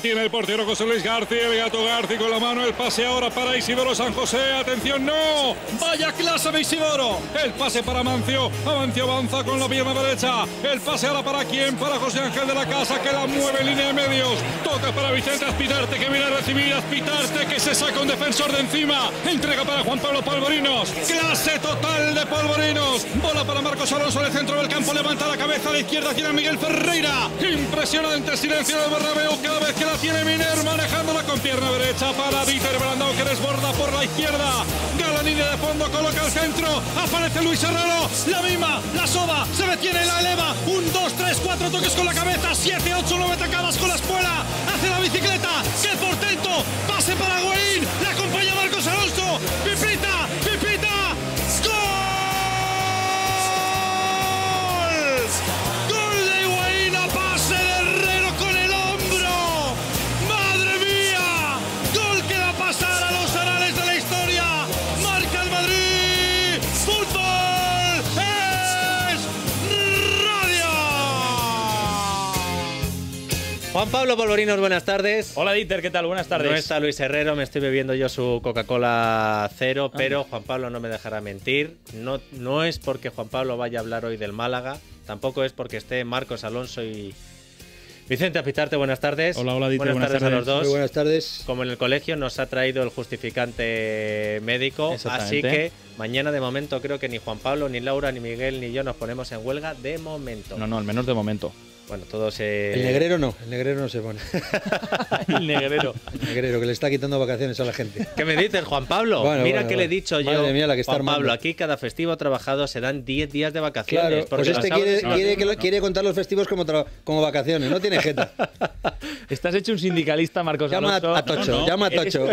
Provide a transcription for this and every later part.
tiene el portero José Luis García, el gato García con la mano, el pase ahora para Isidoro San José, atención, no, vaya clase de Isidoro, el pase para Mancio, Amancio avanza con la pierna derecha, el pase ahora para quién, para José Ángel de la Casa que la mueve en línea de medios, toca para Vicente Aspitarte que viene a recibir Aspitarte que se saca un defensor de encima, entrega para Juan Pablo Polvorinos, clase total de Polvorinos, bola para Marcos Alonso en el centro del campo, levanta la cabeza a la izquierda, tiene Miguel Ferreira, impresionante silencio de Barrabeo cada vez la tiene Miner manejándola con pierna derecha para Dieter Brandau que desborda por la izquierda. línea de fondo coloca el centro. Aparece Luis Herrero. La misma, la soba, se detiene, la eleva. Un, dos, tres, cuatro toques con la cabeza. Siete, ocho, nueve tacadas con la espuela. Hace la bicicleta. ¡Qué portento! Pase para Guarín. La acompaña Marcos Alonso. Pipita. Juan Pablo Polvorinos, buenas tardes. Hola Dieter, ¿qué tal? Buenas tardes. No está Luis Herrero, me estoy bebiendo yo su Coca-Cola cero, ah. pero Juan Pablo no me dejará mentir. No, no es porque Juan Pablo vaya a hablar hoy del Málaga, tampoco es porque esté Marcos Alonso y Vicente Apitarte, buenas tardes. Hola, hola, Dieter. Buenas, tardes, tardes, a los dos. Muy buenas tardes. Como en el colegio nos ha traído el justificante médico, así que mañana de momento creo que ni Juan Pablo, ni Laura, ni Miguel, ni yo nos ponemos en huelga de momento. No, no, al menos de momento. Bueno, todos. El negrero no, el negrero no se pone. el negrero. El negrero, que le está quitando vacaciones a la gente. ¿Qué me dices, Juan Pablo? Mira qué que le he dicho yo. Madre que Juan Pablo, aquí cada festivo trabajado se dan 10 días de vacaciones. Claro, pues este quiere, quiere, contar los festivos como, como vacaciones, no tiene jeta. Estás hecho un sindicalista, Marcos llama A Tocho, llama a Tocho.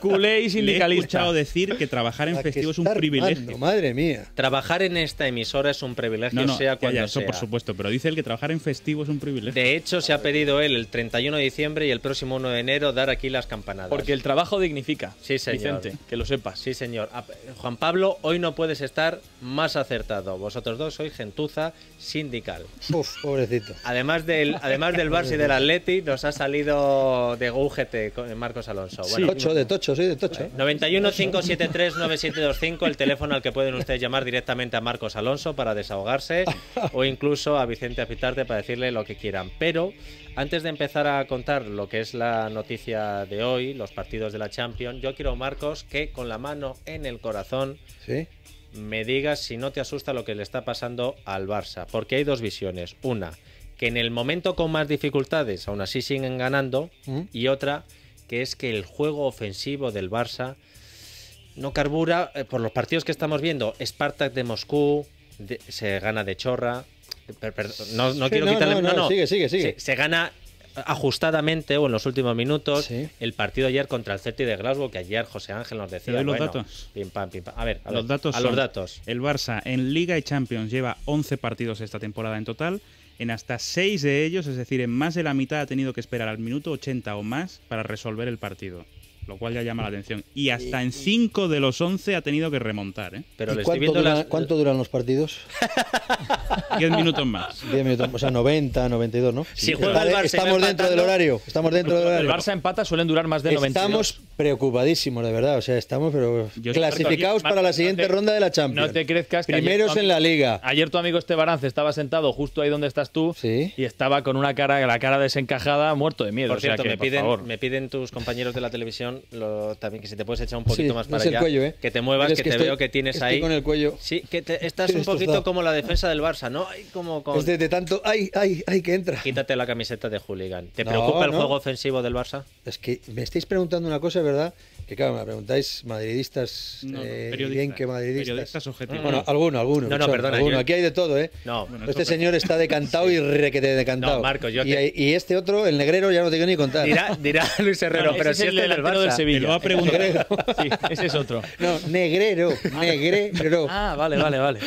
Culé, y sindicalista. Le he escuchado decir que trabajar en festivo es un privilegio. madre mía. Trabajar en esta emisora es un privilegio, sea cuando sea. Eso por supuesto, pero dice el que trabajar en festivo es un privilegio. De hecho, se ha pedido él el 31 de diciembre y el próximo 1 de enero dar aquí las campanadas. Porque el trabajo dignifica. Sí, señor. que lo sepas. Sí, señor. Ah, Juan Pablo, hoy no puedes estar más acertado. Vosotros dos sois gentuza sindical. Uf, pobrecito. Además del, además del Barça y del Atleti, nos ha salido de UGT con Marcos Alonso. sí, de tocho, sí, de tocho. 91 573 9725, el teléfono al que pueden ustedes llamar directamente a Marcos Alonso para desahogarse o incluso a Vicente Apitarte para para decirle lo que quieran. Pero antes de empezar a contar lo que es la noticia de hoy, los partidos de la Champions, yo quiero, Marcos, que con la mano en el corazón me digas si no te asusta lo que le está pasando al Barça. Porque hay dos visiones. Una, que en el momento con más dificultades aún así siguen ganando. Mm. Y otra, que es que el juego ofensivo del Barça no carbura eh, por los partidos que estamos viendo. Spartak de Moscú se gana de chorra no, quiero quitarle. No, no, sigue, sigue, sigue. Se, gana ajustadamente o en los últimos minutos el partido ayer contra el Celtic de Glasgow que ayer José Ángel nos decía los datos a ver a los, datos a los datos el Barça en Liga y Champions lleva 11 partidos esta temporada en total en hasta 6 de ellos es decir en más de la mitad ha tenido que esperar al minuto 80 o más para resolver el partido lo cual ya llama la atención. Y hasta en 5 de los 11 ha tenido que remontar. ¿eh? Pero cuánto, duran los partidos? 10 minutos más. 10 minutos, o sea, 90, 92, ¿no? Si juega estamos dentro del horario. Estamos dentro del horario. El Barça empata suelen durar más de 90. Estamos preocupadísimos, de verdad. O sea, estamos pero Yo clasificados para la siguiente ronda de la Champions. No te crezcas. Primeros en la liga. Ayer tu amigo Esteban estaba sentado justo ahí donde estás tú ¿Sí? y estaba con una cara, la cara desencajada, muerto de miedo. Por cierto, piden, me piden tus compañeros de la televisión también que si te puedes echar un poquito más para allá, ¿eh? que te muevas, que, te veo que tienes ahí con el cuello. Sí, que estás un poquito como la defensa del Barça, ¿no? como Es de, tanto, ay, ay, ay que entra. Quítate la camiseta de hooligan. ¿Te preocupa el juego ofensivo del Barça? Es que me estáis preguntando una cosa, ¿verdad? Que claro, me preguntáis madridistas, eh, bien que madridistas. Bueno, alguno, alguno. No, no, Aquí hay de todo, ¿eh? No, este señor está decantado y requete decantado. y, este otro, el negrero, ya no te quiero ni contar. Dirá, Luis Herrero, pero si es el, Barça. Este del Sevilla. va a preguntar. Sí, ese es otro. No, negrero, negrero. Ah, vale, vale, vale.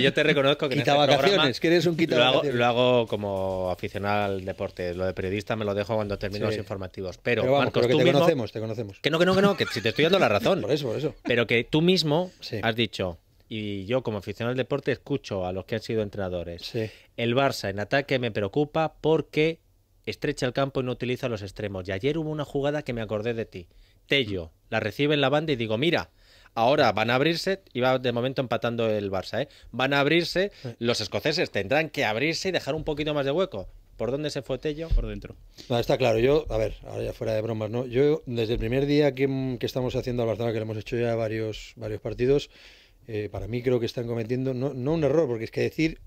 yo te reconozco que este quita vacaciones, quieres un quita lo hago, lo hago como aficionado al deporte, lo de periodista me lo dejo cuando termino los informativos, pero, Marcos, que tú te conocemos, te conocemos. Que no, que no, que no, que si te estoy dando la razón. por eso, eso. Pero que tú mismo has dicho y yo como aficionado al deporte escucho a los que han sido entrenadores. El Barça en ataque me preocupa porque estrecha el campo y no utiliza los extremos. Y ayer hubo una jugada que me acordé de ti. Tello, la recibe en la banda y digo, mira, ahora van a abrirse, y va de momento empatando el Barça, ¿eh? van a abrirse, los escoceses tendrán que abrirse y dejar un poquito más de hueco. ¿Por dónde se fue Tello? Por dentro. está claro, yo, a ver, ahora ya fuera de bromas, ¿no? Yo, desde el primer día que, estamos haciendo al Barcelona, que le hemos hecho ya varios, varios partidos, eh, para mí creo que están cometiendo, no un error, porque es que decir,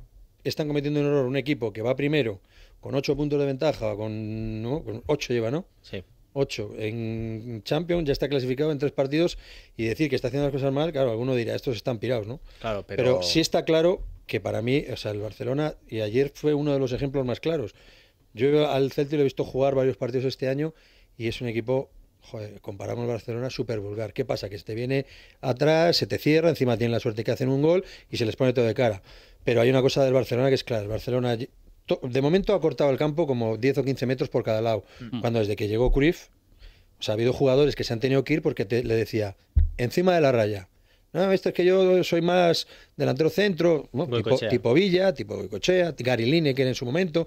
están cometiendo un error un equipo que va primero, con ocho puntos de ventaja, con, ocho lleva, ¿no? Sí. Ocho. en Champions, ya está clasificado en tres partidos y decir que está haciendo las cosas mal, claro, alguno dirá, estos están pirados, ¿no? Claro, pero... pero sí está claro que para mí, o sea, el Barcelona, y ayer fue uno de los ejemplos más claros. Yo al Celtic lo he visto jugar varios partidos este año y es un equipo, joder, comparamos Barcelona, súper vulgar. ¿Qué pasa? Que se te viene atrás, se te cierra, encima tienen la suerte que hacen un gol y se les pone todo de cara. Pero hay una cosa del Barcelona que es clara. El Barcelona de momento ha cortado el campo como 10 o 15 metros por cada lado. Cuando desde que llegó Cruyff, ha habido jugadores que se han tenido que ir porque le decía, encima de la raya. No, esto es que yo soy más delantero centro, tipo, tipo, Villa, tipo Gariline Gary Lineker en su momento,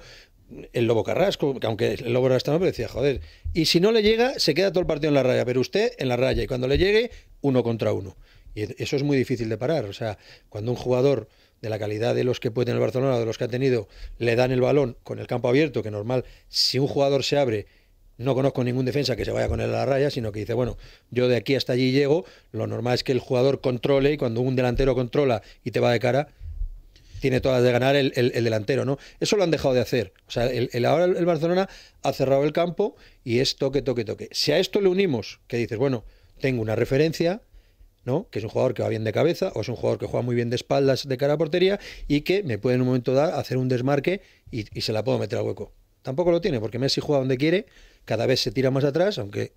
el Lobo Carrasco, que aunque el Lobo era no, pero decía, joder, y si no le llega, se queda todo el partido en la raya, pero usted en la raya, y cuando le llegue, uno contra uno. Y eso es muy difícil de parar. O sea, cuando un jugador de la calidad de los que puede tener el Barcelona, de los que ha tenido, le dan el balón con el campo abierto, que normal, si un jugador se abre, no conozco ningún defensa que se vaya con él a la raya, sino que dice, bueno, yo de aquí hasta allí llego, lo normal es que el jugador controle y cuando un delantero controla y te va de cara, tiene todas de ganar el, delantero, ¿no? Eso lo han dejado de hacer. O sea, el, ahora el Barcelona ha cerrado el campo y es toque, toque, toque. Si a esto le unimos, que dices, bueno, tengo una referencia, que es un jugador que va bien de cabeza o es un jugador que juega muy bien de espaldas de cara a portería y que me puede en un momento dar hacer un desmarque y, se la puedo meter al hueco. Tampoco lo tiene, porque Messi juega donde quiere, cada vez se tira más atrás, aunque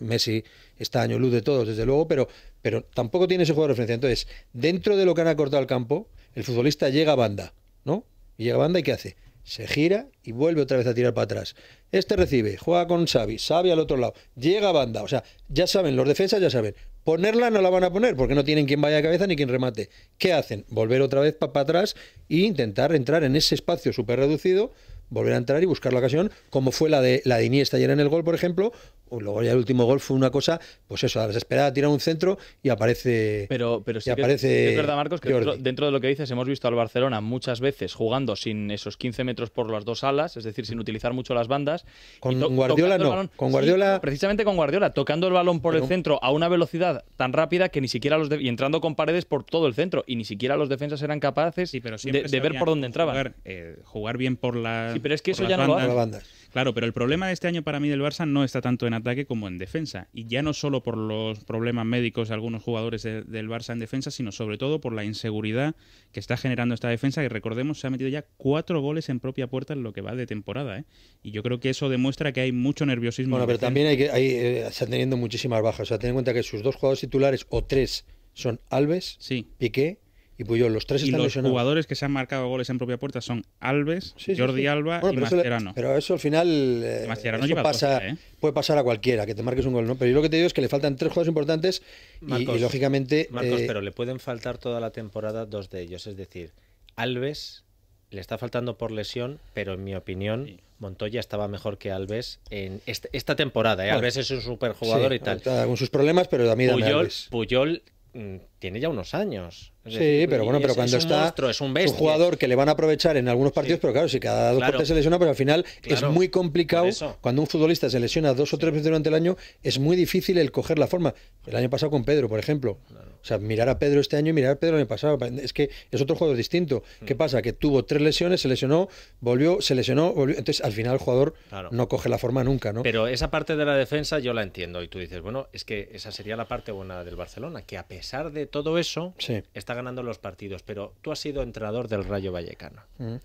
Messi está año luz de todos, desde luego, pero, pero tampoco tiene ese jugador de referencia. Entonces, dentro de lo que han acortado el campo, el futbolista llega a banda, ¿no? Y llega a banda y ¿qué hace? Se gira y vuelve otra vez a tirar para atrás. Este recibe, juega con Xavi, Xavi al otro lado, llega a banda. O sea, ya saben, los defensas ya saben, Ponerla no la van a poner porque no tienen quien vaya a cabeza ni quien remate. ¿Qué hacen? Volver otra vez para atrás e intentar entrar en ese espacio súper reducido, volver a entrar y buscar la ocasión, como fue la de, la de Iniesta ayer en el gol, por ejemplo, luego ya el último gol fue una cosa, pues eso, a la desesperada tira un centro y aparece. Pero, sí es verdad, Marcos, que dentro, de lo que dices, hemos visto al Barcelona muchas veces jugando sin esos 15 metros por las dos alas, es decir, sin utilizar mucho las bandas. Con Guardiola no. con Guardiola. precisamente con Guardiola, tocando el balón por el centro a una velocidad tan rápida que ni siquiera los. y entrando con paredes por todo el centro, y ni siquiera los defensas eran capaces de, ver por dónde entraban. Eh, jugar, bien por la. pero es bandas. Claro, pero el problema de este año para mí del Barça no está tanto en ataque como en defensa. Y ya no solo por los problemas médicos de algunos jugadores del Barça en defensa, sino sobre todo por la inseguridad que está generando esta defensa, que recordemos se ha metido ya cuatro goles en propia puerta en lo que va de temporada. ¿eh? Y yo creo que eso demuestra que hay mucho nerviosismo. Bueno, pero también hay que, eh, están teniendo muchísimas bajas. O sea, ten en cuenta que sus dos jugadores titulares o tres son Alves, Piqué y Puyol. Pues los tres jugadores que se han marcado goles en propia puerta son Alves, Jordi Alba y pero pero eso al final eh, ¿eh? puede pasar a cualquiera, que te marques un gol, Pero yo lo que te digo es que le faltan tres jugadores importantes y, Marcos, lógicamente... Eh, pero le pueden faltar toda la temporada dos de ellos, es decir, Alves le está faltando por lesión, pero en mi opinión... Montoya estaba mejor que Alves en este, esta, temporada. Alves es un superjugador y tal. Con sus problemas, pero también Puyol, Puyol mm, tiene ya unos años. sí, pero bueno, pero cuando está un, es un, jugador que le van a aprovechar en algunos partidos, pero claro, si cada dos partes se lesiona, pues al final es muy complicado. Cuando un futbolista se lesiona dos o tres veces durante el año, es muy difícil el coger la forma. El año pasado con Pedro, por ejemplo. O sea, mirar a Pedro este año y mirar a Pedro el año pasado. Es que es otro juego distinto. Hmm. ¿Qué pasa? Que tuvo tres lesiones, se lesionó, volvió, se lesionó, volvió. Entonces, al final el jugador no coge la forma nunca, ¿no? Pero esa parte de la defensa yo la entiendo. Y tú dices, bueno, es que esa sería la parte buena del Barcelona, que a pesar de todo eso está ganando los partidos. Pero tú has sido entrenador del Rayo Vallecano. Mm.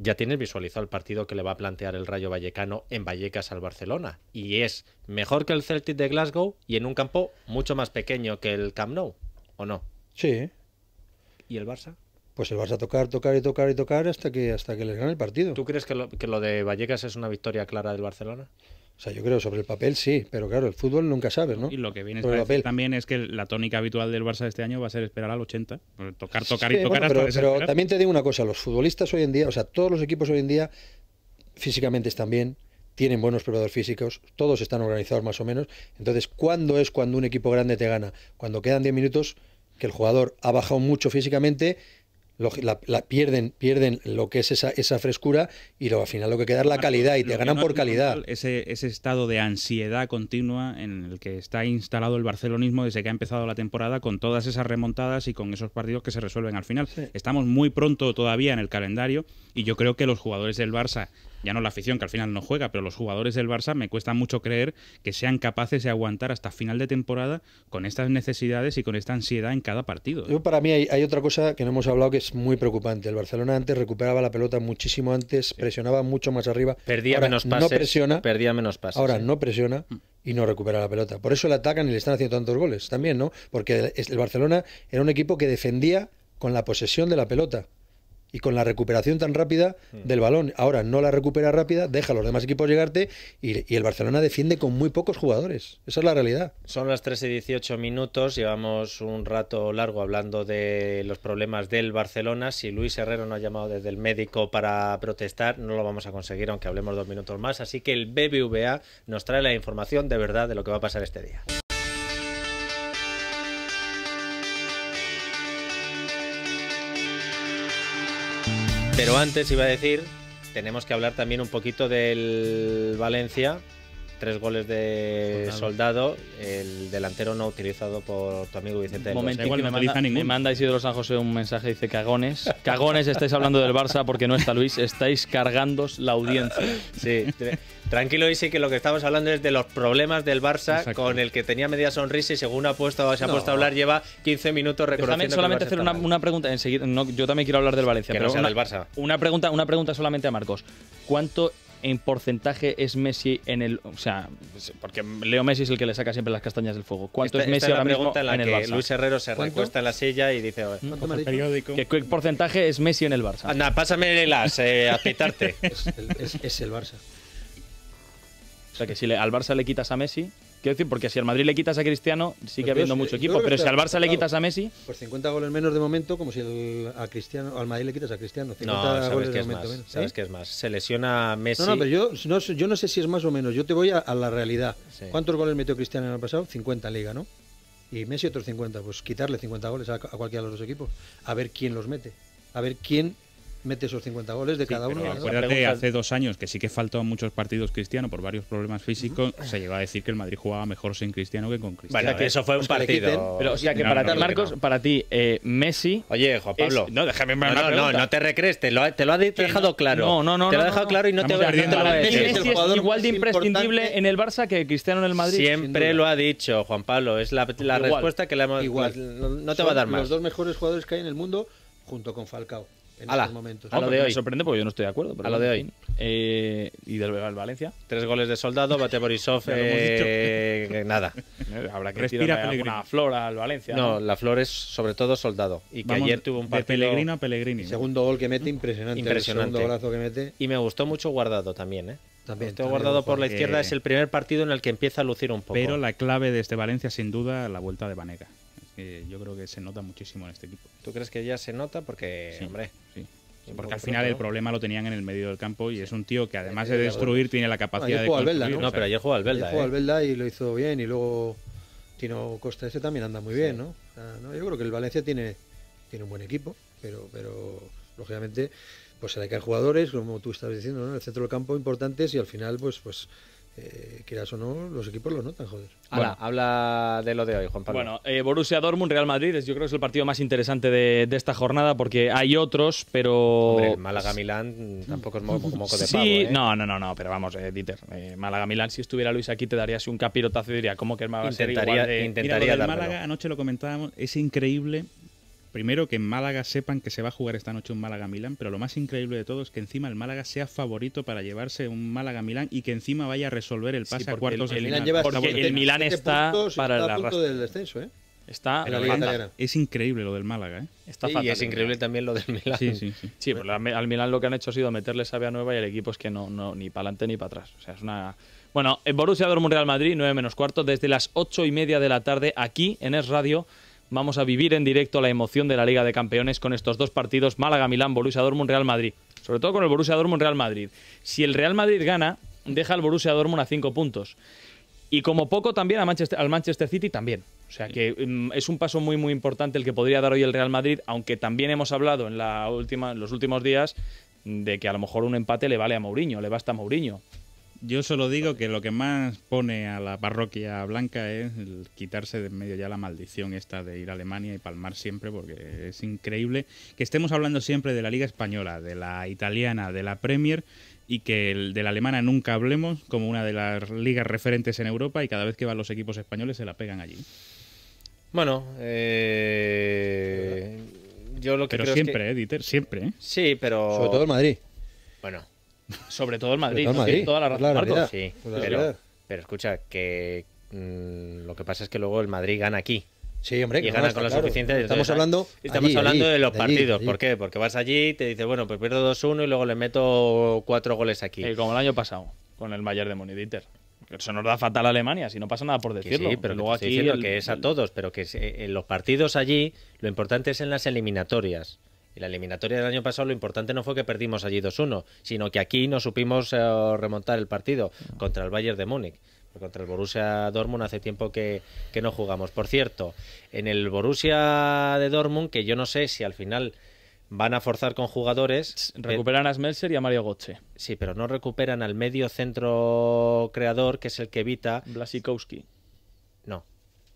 Ya tienes visualizado el partido que le va a plantear el Rayo Vallecano en Vallecas al Barcelona. Y es mejor que el Celtic de Glasgow y en un campo mucho más pequeño que el Camp Nou, ¿o no? Sí. ¿Y el Barça? Pues el Barça tocar, tocar y tocar y tocar hasta que, hasta que le gane el partido. ¿Tú crees que lo, que lo de Vallecas es una victoria clara del Barcelona? O sea, yo creo, sobre el papel sí, pero claro, el fútbol nunca sabes, ¿no? Y lo que viene papel también es que la tónica habitual del Barça este año va a ser esperar al 80, pues tocar, tocar y tocar pero, pero también te digo una cosa, los futbolistas hoy en día, o sea, todos los equipos hoy en día físicamente están bien, tienen buenos preparadores físicos, todos están organizados más o menos, entonces, ¿cuándo es cuando un equipo grande te gana? Cuando quedan 10 minutos, que el jugador ha bajado mucho físicamente la, pierden, pierden lo que es esa, esa frescura y luego al final lo que queda es la calidad y te ganan por calidad. Ese, estado de ansiedad continua en el que está instalado el barcelonismo desde que ha empezado la temporada con todas esas remontadas y con esos partidos que se resuelven al final. Estamos muy pronto todavía en el calendario y yo creo que los jugadores del Barça ya no la afición que al final no juega, pero los jugadores del Barça me cuesta mucho creer que sean capaces de aguantar hasta final de temporada con estas necesidades y con esta ansiedad en cada partido. ¿eh? Yo para mí hay, otra cosa que no hemos hablado que es muy preocupante. El Barcelona antes recuperaba la pelota muchísimo antes, presionaba mucho más arriba. Perdía menos pases. No presiona. Perdía menos pases. Ahora no presiona y no recupera la pelota. Por eso le atacan y le están haciendo tantos goles también, ¿no? Porque el Barcelona era un equipo que defendía con la posesión de la pelota y con la recuperación tan rápida mm. del balón. Ahora no la recupera rápida, deja a los demás equipos llegarte y, el Barcelona defiende con muy pocos jugadores. Esa es la realidad. Son las 13 y 18 minutos, llevamos un rato largo hablando de los problemas del Barcelona. Si Luis Herrero no ha llamado desde el médico para protestar, no lo vamos a conseguir aunque hablemos dos minutos más. Así que el BBVA nos trae la información de verdad de lo que va a pasar este día. Pero antes iba a decir, tenemos que hablar también un poquito del Valencia, tres goles de soldado. el delantero no utilizado por tu amigo Vicente. Un momento me, manda, me manda Isidro San José un mensaje, dice cagones, cagones estáis hablando del Barça porque no está Luis, estáis cargando la audiencia. sí, tranquilo Isi que lo que estamos hablando es de los problemas del Barça con el que tenía media sonrisa y según ha puesto, se ha puesto a hablar lleva 15 minutos reconociendo. solamente hacer una, pregunta enseguida, yo también quiero hablar del Valencia, pero no del Barça. Una pregunta, una pregunta solamente a Marcos. ¿Cuánto en porcentaje es Messi en el. O sea, porque Leo Messi es el que le saca siempre las castañas del fuego. ¿Cuánto es Messi esta es la ahora en, la el que Luis Herrero se recuesta en la silla y dice: ver, el periódico? ¿Qué, porcentaje es Messi en el Barça? Anda, pásame las, eh, a pitarte. es, el, es el Barça. O sea, que si le, al Barça le quitas a Messi, Quiero decir, porque si al Madrid le quitas a Cristiano, sigue habiendo mucho equipo, pero si al Barça le quitas a Messi. por 50 goles menos de momento, como si a Cristiano, al Madrid le quitas a Cristiano. 50 no, goles es más, Sabes ¿eh? es más. Se lesiona Messi. No, no, pero yo no, sé si es más o menos. Yo te voy a, la realidad. ¿Cuántos goles metió Cristiano en el pasado? 50 en Liga, ¿no? Y Messi otros 50. Pues quitarle 50 goles a, a cualquiera de los dos equipos. A ver quién los mete. A ver quién mete esos 50 goles de cada uno. Pero acuérdate, hace dos años que sí que a muchos partidos Cristiano por varios problemas físicos, se llegó a decir que el Madrid jugaba mejor sin Cristiano que con Cristiano. eso fue un pues partido. Pero, o sea que para ti, Marcos, para ti, Messi. Oye, Juan Pablo. No, déjame no, no, no, te recrees, te lo ha, dejado claro. No, no, no. Te lo ha dejado claro y no te va a Messi es igual de imprescindible en el Barça que Cristiano en el Madrid. Siempre lo ha dicho, Juan Pablo. Es la, respuesta que le hemos. Igual. No te va a dar más. Los dos mejores jugadores que hay en el mundo junto con Falcao. A ah, de hoy. Me sorprende porque yo no estoy de acuerdo. Pero a lo de hoy. Eh, y del Valencia. Tres goles de soldado, Bate Borisov. eh, nada. Eh, habrá que Respira tirar flor al Valencia. No, la flor es sobre todo soldado. Y que ayer tuvo un partido. De Pellegrino a Pellegrini. Segundo gol que mete, impresionante. Impresionante. que mete. Y me gustó mucho Guardado también, ¿eh? También, guardado por la izquierda es el primer partido en el que empieza a lucir un poco. Pero la clave de este Valencia, sin duda, la vuelta de Vanega yo creo que se nota muchísimo en este equipo. ¿Tú crees que ya se nota? Porque, sí, Porque al final el problema lo tenían en el medio del campo y es un tío que además de destruir tiene la capacidad de. al ¿no? ¿no? pero ayer jugó jugó ¿eh? y lo hizo bien y luego Tino Costa ese también anda muy bien, ¿no? Yo creo que el Valencia tiene, tiene un buen equipo, pero, pero lógicamente pues hay que hay jugadores, como tú estabas diciendo, ¿no? En el centro del campo importantes y al final pues, pues eh, quieras o no, los equipos lo notan, joder. Ahora, habla de lo de hoy, Juan Pablo. Bueno, eh, Borussia Dortmund, Real Madrid, yo creo que es el partido más interesante de, esta jornada porque hay otros, pero... Málaga-Milán tampoco es moco, de sí, ¿eh? no, no, no, pero vamos, eh, Dieter, eh, Málaga-Milán, si estuviera Luis aquí te darías un capirotazo y diría, ¿cómo que el Málaga intentaría, Intentaría Mira, Málaga, anoche lo comentábamos, es increíble Primero, que en Málaga sepan que se va a jugar esta noche un Málaga-Milán, pero lo más increíble de todo es que encima el Málaga sea favorito para llevarse un Málaga-Milán y que encima vaya a resolver el pase a cuartos el, porque el Milán está para está a del descenso, ¿eh? Está Es increíble lo del Málaga, ¿eh? Está y es ¿eh? increíble también lo del Milán. Sí, sí, sí. sí al Milán lo que han hecho ha sido meterle Vía nueva y el equipo es que no, no ni para adelante ni para atrás. O sea, es una... Bueno, Borussia Dortmund Real Madrid, 9 menos cuarto, desde las 8 y media de la tarde aquí en Es Radio vamos a vivir en directo la emoción de la Liga de Campeones con estos dos partidos, Málaga-Milán, Borussia Dortmund-Real Madrid. Sobre todo con el Borussia Dortmund-Real Madrid. Si el Real Madrid gana, deja al Borussia Dortmund a cinco puntos. Y como poco también Manchester, al Manchester City también. O sea que mm, es un paso muy muy importante el que podría dar hoy el Real Madrid, aunque también hemos hablado en, la última, en los últimos días de que a lo mejor un empate le vale a Mourinho, le basta a Mourinho. Yo solo digo que lo que más pone a la parroquia blanca es quitarse de en medio ya la maldición esta de ir a Alemania y palmar siempre, porque es increíble que estemos hablando siempre de la Liga Española, de la italiana, de la Premier y que el, de la alemana nunca hablemos como una de las ligas referentes en Europa y cada vez que van los equipos españoles se la pegan allí. Bueno, eh, yo lo que creo siempre, es eh, Dieter, siempre. Eh. Sí, pero sobre todo el Madrid. Bueno, sobre todo el Madrid. toda la razón, Sí, pues pero, escucha, que mm, lo que pasa es que luego el Madrid gana aquí. Sí, hombre, y gana con la suficiente. Estamos hablando, estamos hablando de los partidos. ¿Por qué? Porque vas allí y te dice bueno, pues pierdo 2-1 y luego le meto cuatro goles aquí. Eh, como el año pasado, con el Bayern de Moniditer. Eso nos da fatal a Alemania, si no pasa nada por decirlo. sí, pero luego aquí. que es a todos, pero que eh, en los partidos allí lo importante es en las eliminatorias la eliminatoria del año pasado lo importante no fue que perdimos allí 2-1, sino que aquí no supimos eh, remontar el partido contra el Bayern de Múnich. Contra el Borussia Dortmund hace tiempo que, no jugamos. Por cierto, en el Borussia de Dortmund, que yo no sé si al final van a forzar con jugadores. Recuperan a Smelser y a Mario Götze. Sí, pero no recuperan al medio centro creador, que es el que evita. Blasikowski. No,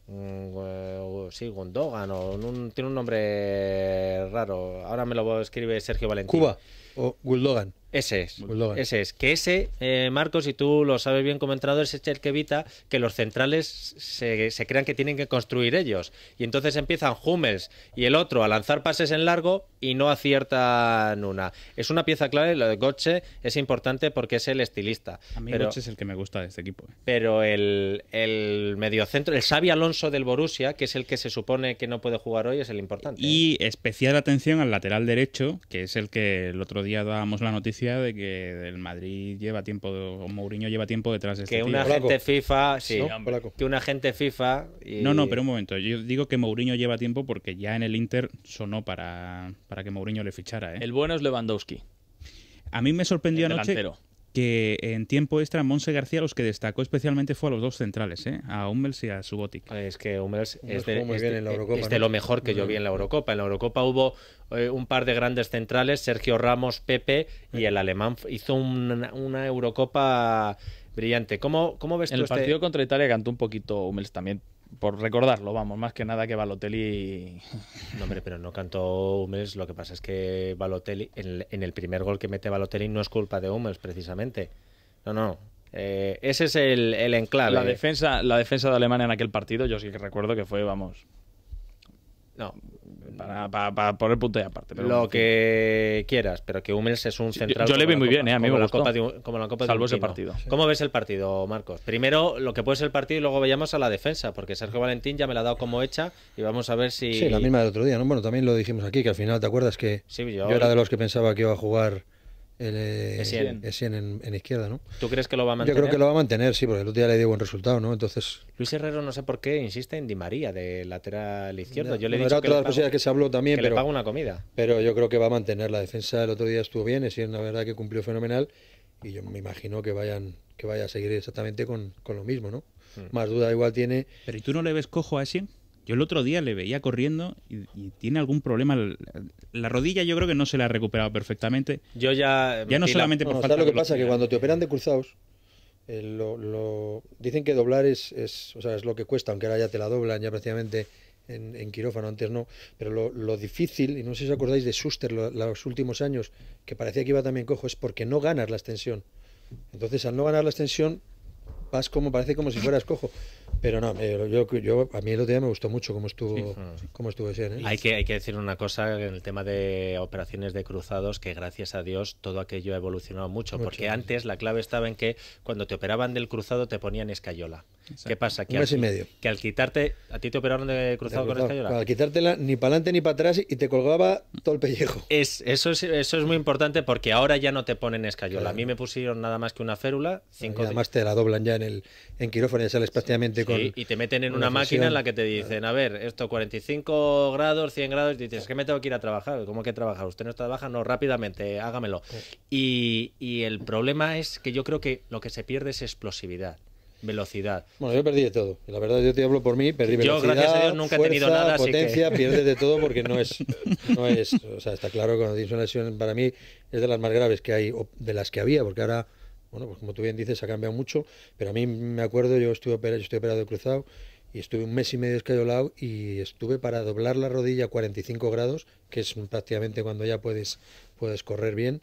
Mm, sí, Gondogan o tiene un nombre raro. Ahora me lo escribe Sergio Valentín. Cuba o Guldogan. Ese es, ese es. Que ese, eh, Marcos, y tú lo sabes bien como entrenador, es el que evita que los centrales se, crean que tienen que construir ellos. Y entonces empiezan Hummels y el otro a lanzar pases en largo y no aciertan una. Es una pieza clave, lo de Goche es importante porque es el estilista. A mí pero, es el que me gusta de este equipo. Eh. Pero el, el mediocentro, el sabio Alonso del Borussia, que es el que se supone que no puede jugar hoy, es el importante. Y ¿eh? especial atención al lateral derecho, que es el que el otro día dábamos la noticia de que el Madrid lleva tiempo, o Mourinho lleva tiempo detrás de este Que un agente FIFA, sí, que un agente FIFA. No, no, pero un momento. Yo digo que Mourinho lleva tiempo porque ya en el Inter sonó para, para que Mourinho le fichara. ¿eh? El bueno es Lewandowski. A mí me sorprendió el anoche que en tiempo extra Monse García los que destacó especialmente fue a los dos centrales, ¿eh? a Hummels y a Subotic. Es que Hummels, es, de, lo mejor que yo vi en la Eurocopa. En la Eurocopa hubo eh, un par de grandes centrales, Sergio Ramos, Pepe y el alemán hizo una Eurocopa brillante. ¿Cómo, cómo ves en el este partido contra Italia cantó un poquito Hummels también por recordarlo, vamos, más que nada que Balotelli. No, hombre, pero no cantó Hummels. Lo que pasa es que Balotelli, en, el primer gol que mete Balotelli, no es culpa de Hummels, precisamente. No, no. Eh, ese es el, el, enclave. La defensa, la defensa de Alemania en aquel partido, yo sí que recuerdo que fue, vamos. No, para, poner punto y aparte. lo que quieras, pero que Hummels es un central. Yo, le vi muy bien, eh, a mí me como la Salvo partido. ¿Cómo ves el partido, Marcos? Primero lo que puede ser el partido y luego veamos a la defensa, porque Sergio Valentín ya me la ha dado como hecha y vamos a ver si. Sí, la misma del otro día, ¿no? Bueno, también lo dijimos aquí, que al final, ¿te acuerdas que yo... era de los que pensaba que iba a jugar el, eh, en, izquierda, ¿no? ¿Tú crees que lo va a mantener? Yo creo que lo va a mantener, sí, porque el otro día le dio buen resultado, ¿no? Entonces. Luis Herrero, no sé por qué, insiste en Di María, de lateral izquierdo. yo le he dicho. que se habló también, pero. Le una comida. Pero yo creo que va a mantener. La defensa el otro día estuvo bien, Essien, la verdad que cumplió fenomenal. Y yo me imagino que vayan que vaya a seguir exactamente con, lo mismo, ¿no? Hmm. Más duda igual tiene. ¿Pero y tú no le ves cojo a Essien? Yo el otro día le veía corriendo y, tiene algún problema. La, rodilla yo creo que no se la ha recuperado perfectamente. Yo ya... Ya no solamente por falta... Lo que pasa? Que cuando te operan de cruzados, eh, lo, dicen que doblar es, es, o sea, es lo que cuesta, aunque ahora ya te la doblan, ya prácticamente en, quirófano, antes no, pero lo, difícil, y no sé si os acordáis de Suster los últimos años, que parecía que iba también cojo, es porque no ganas la extensión. Entonces, al no ganar la extensión, vas como, parece como si fueras cojo. Pero no, eh, yo, yo, a mí el otro día me gustó mucho cómo estuvo, ese. ¿eh? Hay, que, hay que decir una cosa en el tema de operaciones de cruzados, que gracias a Dios todo aquello ha evolucionado mucho, porque antes la clave estaba en que cuando te operaban del cruzado te ponían escayola. ¿Qué pasa? Que un mes y medio. Que al quitarte, a ti te operaron de cruzado, con escayola. Al quitártela ni para adelante ni para atrás y te colgaba todo el pellejo. Es, eso, es, eso es muy importante porque ahora ya no te ponen escayola. A mí me pusieron nada más que una férula. Cinco y además te la doblan ya en el en quirófano, y sales prácticamente con. Y te meten en una, máquina en la que te dicen, a ver, esto 45 grados, 100 grados, y dices, que me tengo que ir a trabajar. ¿Cómo que trabajar? ¿Usted no trabaja? No, rápidamente, hágamelo. Y, y el problema es que yo creo que lo que se pierde es explosividad velocidad. Bueno, yo perdí de todo. La verdad, yo te hablo por mí, perdí yo, gracias a Dios, nunca fuerza, he tenido Potencia, pierdes de todo porque no es, no es. O sea, está claro que cuando tienes una lesión, para mí es de las más graves que hay, o de las que había, porque ahora, bueno, pues como tú bien dices, ha cambiado mucho. Pero a mí me acuerdo, yo estuve operado, yo estoy operado de cruzado y estuve un mes y medio escayolado y estuve para doblar la rodilla a 45 grados, que es prácticamente cuando ya puedes, puedes correr bien,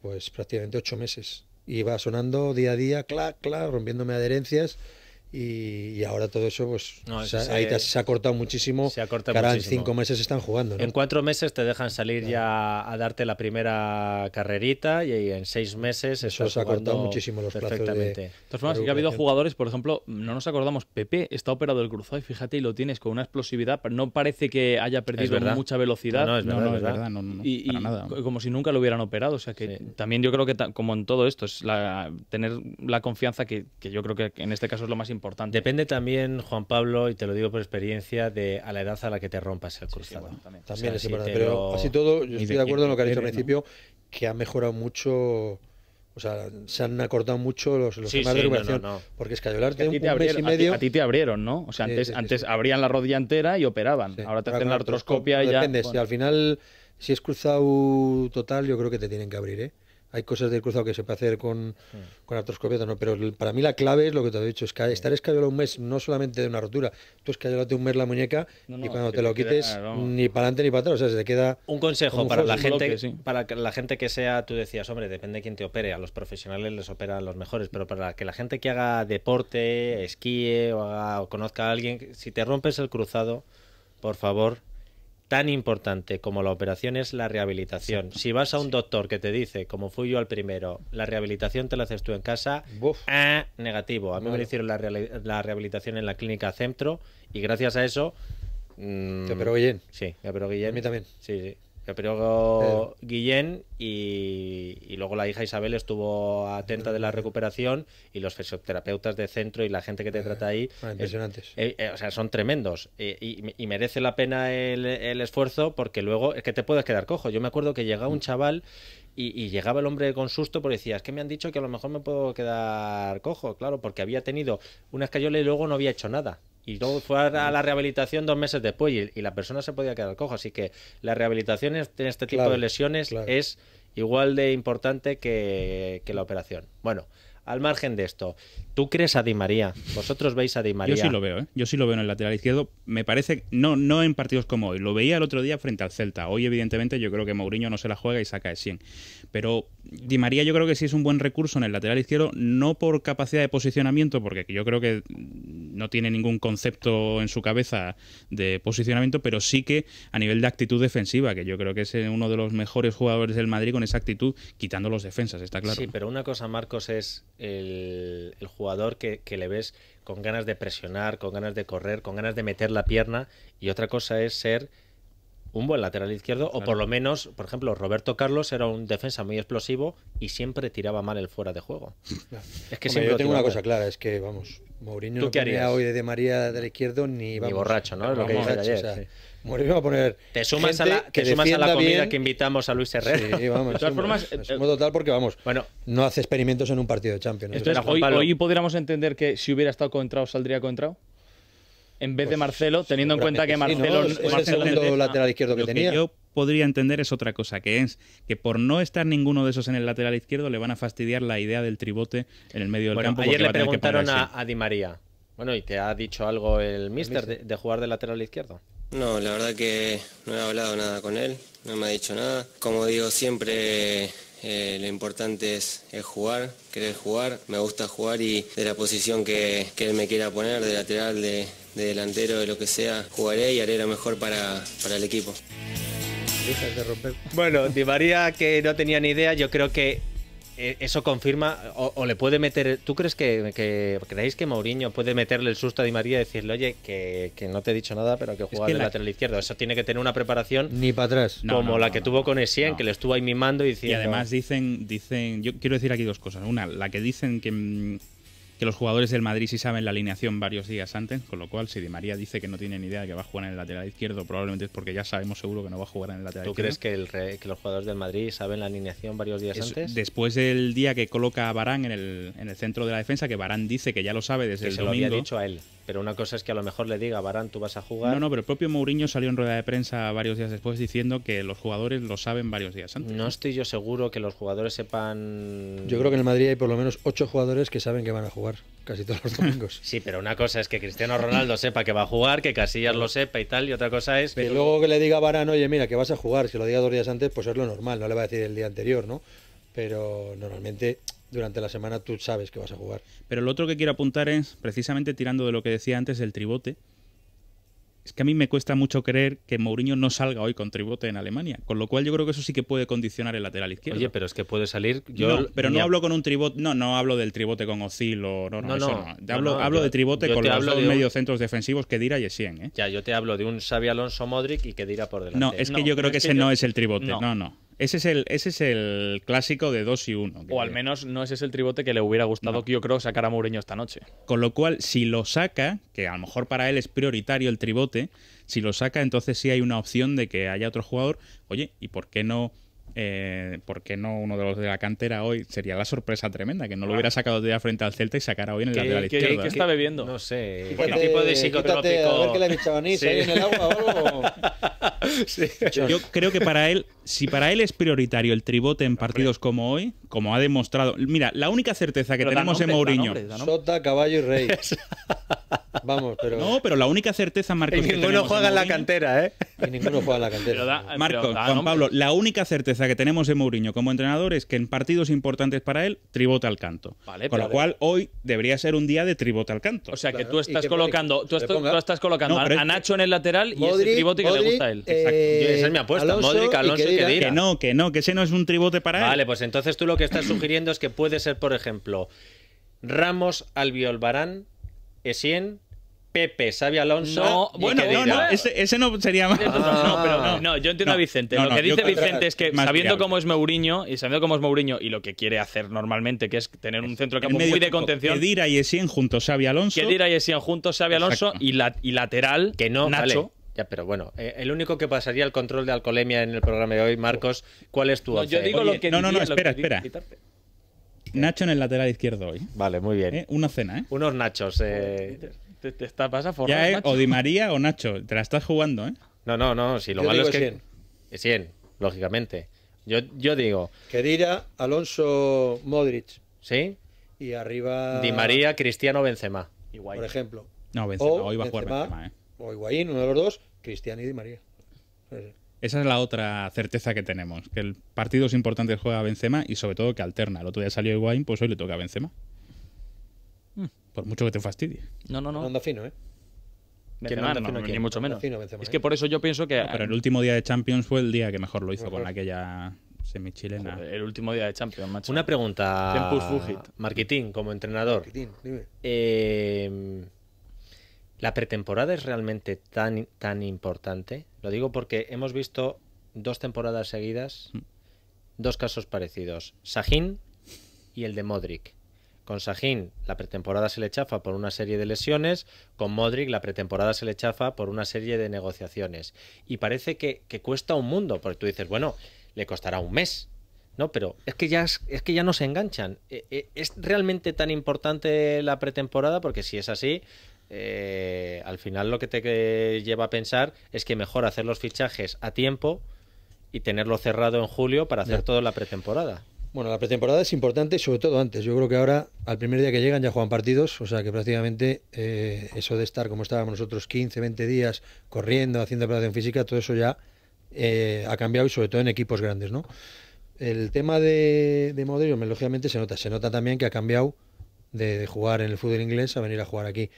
pues prácticamente ocho meses y va sonando día a día, clac, clac, rompiéndome adherencias y, ahora todo eso, pues se, ahí se ha cortado muchísimo. Se ha cinco meses están jugando. En cuatro meses te dejan salir ya a darte la primera carrerita y en seis meses eso se ha cortado muchísimo los De, todas formas, ha habido jugadores, por ejemplo, no nos acordamos, Pepe está operado el cruzado y fíjate, y lo tienes con una explosividad, no parece que haya perdido mucha velocidad. No, no es verdad, no, es verdad. No, y, como si nunca lo hubieran operado. O sea que también yo creo que, como en todo esto, es la, tener la confianza que, que yo creo que en este caso es lo más importante Depende también, Juan Pablo, y te lo digo por experiencia, de a la edad a la que te rompas el cruzado. también, es importante, pero así todo, yo estoy de acuerdo en lo que ha dicho al principio, que ha mejorado mucho... O sea, se han acortado mucho los, los de No, Porque es un, mes y medio. A ti, te abrieron, ¿no? O sea, antes, antes abrían la rodilla entera y operaban. Ahora te hacen la artroscopia y ya. Depende, al final, si es cruzado total, yo creo que te tienen que abrir, ¿eh? hay cosas del cruzado que se puede hacer con, sí. con no, pero para mí la clave es lo que te he dicho, es que estar escayolado un mes, no solamente de una rotura, tú escayolate un mes la muñeca y cuando te lo quites, ah, ni para adelante ni para atrás, o sea, se te queda... Un consejo para, la gente, para que la gente que sea, tú decías, hombre, depende de quién te opere, a los profesionales les operan los mejores, pero para que la gente que haga deporte, esquíe o conozca a alguien, si te rompes el cruzado, por favor, tan importante como la operación es la rehabilitación. si vas a un doctor que te dice, como fui yo al primero, la rehabilitación te la haces tú en casa, negativo. A mí me hicieron la, rehabilitación en la clínica centro y gracias a eso... Mm, te operó Guillén. Sí, me operó Guillén. A mí también. Sí, sí. Pero Guillén y, luego la hija Isabel estuvo atenta de la recuperación y los fisioterapeutas de centro y la gente que te eh, trata ahí. Ah, eh, impresionantes. Eh, o sea, son tremendos y, merece la pena el, esfuerzo porque luego es que te puedes quedar cojo. Yo me acuerdo que llegaba un mm. chaval y, y, llegaba el hombre con susto porque decía, es que me han dicho que a lo mejor me puedo quedar cojo, claro, porque había tenido una escayola y luego no había hecho nada y luego fue a la rehabilitación dos meses después y, la persona se podía quedar cojo, Así que la rehabilitación en este, este tipo de lesiones es igual de importante que, la operación. Bueno, al margen de esto, ¿tú crees a Di María? ¿Vosotros veis a Di María? Yo sí lo veo, ¿eh? Yo sí lo veo en el lateral izquierdo. Me parece, no, no en partidos como hoy, lo veía el otro día frente al Celta. Hoy, evidentemente, yo creo que Mourinho no se la juega y saca de 100. Pero Di María yo creo que sí es un buen recurso en el lateral izquierdo, no por capacidad de posicionamiento, porque yo creo que no tiene ningún concepto en su cabeza de posicionamiento, pero sí que a nivel de actitud defensiva, que yo creo que es eh, uno de los mejores jugadores del Madrid con esa actitud, quitando los defensas, está claro. Sí, pero una cosa, Marcos, es el, jugador que, que le ves con ganas de presionar, con ganas de correr, con ganas de meter la pierna, y otra cosa es ser un buen lateral izquierdo, o por lo menos, por ejemplo, Roberto Carlos era un defensa muy explosivo y siempre tiraba mal el fuera de juego. es que yo tengo una cosa clara, es que, vamos, Mourinho no ponía hoy de María del izquierdo ni, ni borracho, ¿no? Es lo que dije ayer. Mourinho va a poner. Te sumas, a, la, comida que invitamos a Luis Herrera. Sí, vamos. De todas formas. Eh, total porque, vamos, no hace experimentos en un partido de Champions. hoy, podríamos entender que si hubiera estado contrao, saldría contrao en vez de pues, Marcelo, teniendo en cuenta que Marcelo, es el segundo lateral izquierdo que tenía. yo podría entender es otra cosa, que es que por no estar ninguno de esos en el lateral izquierdo le van a fastidiar la idea del tribote en el medio del campo. Ayer le preguntaron a, Di María. Bueno, ¿y te ha dicho algo el mister de, jugar de lateral izquierdo? No, la verdad que no he hablado nada con él, no me ha dicho nada. Como digo siempre, eh, lo importante es, jugar, querer jugar. Me gusta jugar y de la posición que, que él me quiera poner, de lateral, de, de delantero, de lo que sea, jugaré y haré lo mejor para, el equipo. Bueno, Di María que no tenía ni idea, yo creo que eh, eso confirma o, le puede meter. ¿Tú crees que, creéis que Mourinho puede meterle el susto a Di María y decirle, oye, que, no te he dicho nada, pero que juega de lateral izquierdo? Eso tiene que tener una preparación ni para atrás, como la que tuvo con Essien, que le estuvo ahí mimando y diciendo. Y además dicen, dicen, yo quiero decir aquí dos cosas. Una, la que dicen que que los jugadores del Madrid sí saben la alineación varios días antes, con lo cual si Di María dice que no tiene ni idea de que va a jugar en el lateral izquierdo, probablemente es porque ya sabemos seguro que no va a jugar en el lateral izquierdo. ¿Tú crees que, los jugadores del Madrid saben la alineación varios días antes? Después del día que coloca a Barán en el, en el centro de la defensa, que Barán dice que ya lo sabe desde el domingo. dicho a él. Pero una cosa es que a lo mejor le diga, Barán, tú vas a jugar. No, no, pero el propio Mourinho salió en rueda de prensa varios días después diciendo que los jugadores lo saben varios días antes. No estoy yo seguro que los jugadores sepan. Yo creo que en el Madrid hay por lo menos ocho jugadores que saben que van a jugar casi todos los domingos. sí, pero una cosa es que Cristiano Ronaldo sepa que va a jugar, que Casillas lo sepa y tal, y otra cosa es. Que luego que le diga a Barán, oye, mira, que vas a jugar, si lo diga dos días antes, pues es lo normal, no le va a decir el día anterior, ¿no? Pero normalmente durante la semana tú sabes que vas a jugar. Pero lo otro que quiero apuntar es, precisamente tirando de lo que decía antes del tribote, es que a mí me cuesta mucho creer que Mourinho no salga hoy con tribote en Alemania, con lo cual yo creo que eso sí que puede condicionar el lateral izquierdo. Oye, pero es que puede salir. Yo pero no hablo con un tribote, no, no hablo del tribote con Ozil o no, no, no, hablo, hablo de tribote con los dos de mediocentros defensivos que dirá y ¿eh? Ya, yo te hablo de un sabio Alonso Modric y que dirá por delante. No, es que yo creo que, ese no es el tribote. No, no. Ese es el, ese es el clásico de 2 y 1. O al menos no ese es el tribote que le hubiera gustado que yo creo sacar a Mourinho esta noche. Con lo cual, si lo saca, que a lo mejor para él es prioritario el tribote, si lo saca, entonces sí hay una opción de que haya otro jugador. Oye, ¿y por qué no? Eh, ¿por qué no uno de los de la cantera hoy? Sería la sorpresa tremenda que no lo ah. hubiera sacado de frente al Celta y sacara hoy en el lateral izquierdo. ¿Qué, está bebiendo? No sé. ¿Qué, tipo de eh, psicotrópico? a ver le en el agua algo. Yo creo que para él si para él es prioritario el tribote en partidos como hoy, como ha demostrado. Mira, la única certeza que tenemos en Mourinho. Sota, caballo y rey. Vamos, pero. No, pero la única certeza, Marcos. Y ninguno juega en, la cantera, ¿eh? Y ninguno juega en la cantera. Da, Marcos, Juan Pablo, la única certeza que tenemos en Mourinho como entrenador es que en partidos importantes para él, tribote al canto. Vale, Con lo cual, hoy debería ser un día de tribote al canto. O sea, que tú estás colocando, tú, estás colocando a, Nacho en el lateral y es el tribote que le gusta a él. Exacto. Eh, Esa es mi apuesta. Modric, Alonso que no, que no, que ese no es un tribote para él. Vale, pues entonces tú lo que estás sugiriendo es que puede ser, por ejemplo, Ramos, Albiol, Barán, Esien Pepe, Xavi Alonso. No, bueno, no, ese, no sería más. No, pero no. yo entiendo a Vicente. lo que dice Vicente es que sabiendo cómo es Mourinho y sabiendo cómo es Mourinho y lo que quiere hacer normalmente, que es tener un centro de campo muy de contención. Kedira y Essien juntos, Xavi Alonso. y Esien juntos, Xavi Alonso y, la, y, lateral que no, Nacho. Ya, pero bueno, eh, el único que pasaría el control de alcoholemia en el programa de hoy, Marcos, ¿cuál es tu no, yo digo lo que No, no, no, espera, espera. Nacho en el lateral izquierdo hoy. Vale, muy bien. Eh, una cena, ¿eh? Unos nachos. Eh. Te, está, o Di María o Nacho. Te la estás jugando, ¿eh? No, no, no. Si lo malo es que. 100. 100, lógicamente. Yo, yo digo. Querida, Alonso Modric. ¿Sí? Y arriba. Di María, Cristiano Benzema. Igual. Por ejemplo. No, Benzema. hoy va a jugar ¿eh? o Higuaín, uno de los dos, Cristiano y Di María. Esa es la otra certeza que tenemos, que el partido es importante importante, juega Benzema y sobre todo que alterna. El otro día salió Higuaín, pues hoy le toca a Benzema. Hmm. Por mucho que te fastidie. No, no, no. Anda fino, ¿eh? Benzema, no, no, ni mucho menos. es que ¿eh? por eso yo pienso que... pero el último día de Champions fue el día que mejor lo hizo con aquella semichilena. el último día de Champions, macho. Una pregunta... Marquitín, como entrenador. Marquitín, dime. Eh... ¿La pretemporada es realmente tan, tan importante? Lo digo porque hemos visto dos temporadas seguidas, mm. dos casos parecidos. Sajín y el de Modric. Con Sajín la pretemporada se le chafa por una serie de lesiones, con Modric la pretemporada se le chafa por una serie de negociaciones. Y parece que, que cuesta un mundo, porque tú dices, bueno, le costará un mes. No, pero es que ya, es que ya no se enganchan. E, e, ¿Es realmente tan importante la pretemporada? Porque si es así, eh, al final lo que te lleva a pensar es que mejor hacer los fichajes a tiempo y tenerlo cerrado en julio para hacer toda la pretemporada. Bueno, la pretemporada es importante, sobre todo antes. Yo creo que ahora, al primer día que llegan, ya juegan partidos, o sea que prácticamente eh, eso de estar como estábamos nosotros 15, 20 días corriendo, haciendo preparación física, todo eso ya eh, ha cambiado y sobre todo en equipos grandes, ¿no? El tema de, de lógicamente se nota. Se nota también que ha cambiado de, jugar en el fútbol inglés a venir a jugar aquí.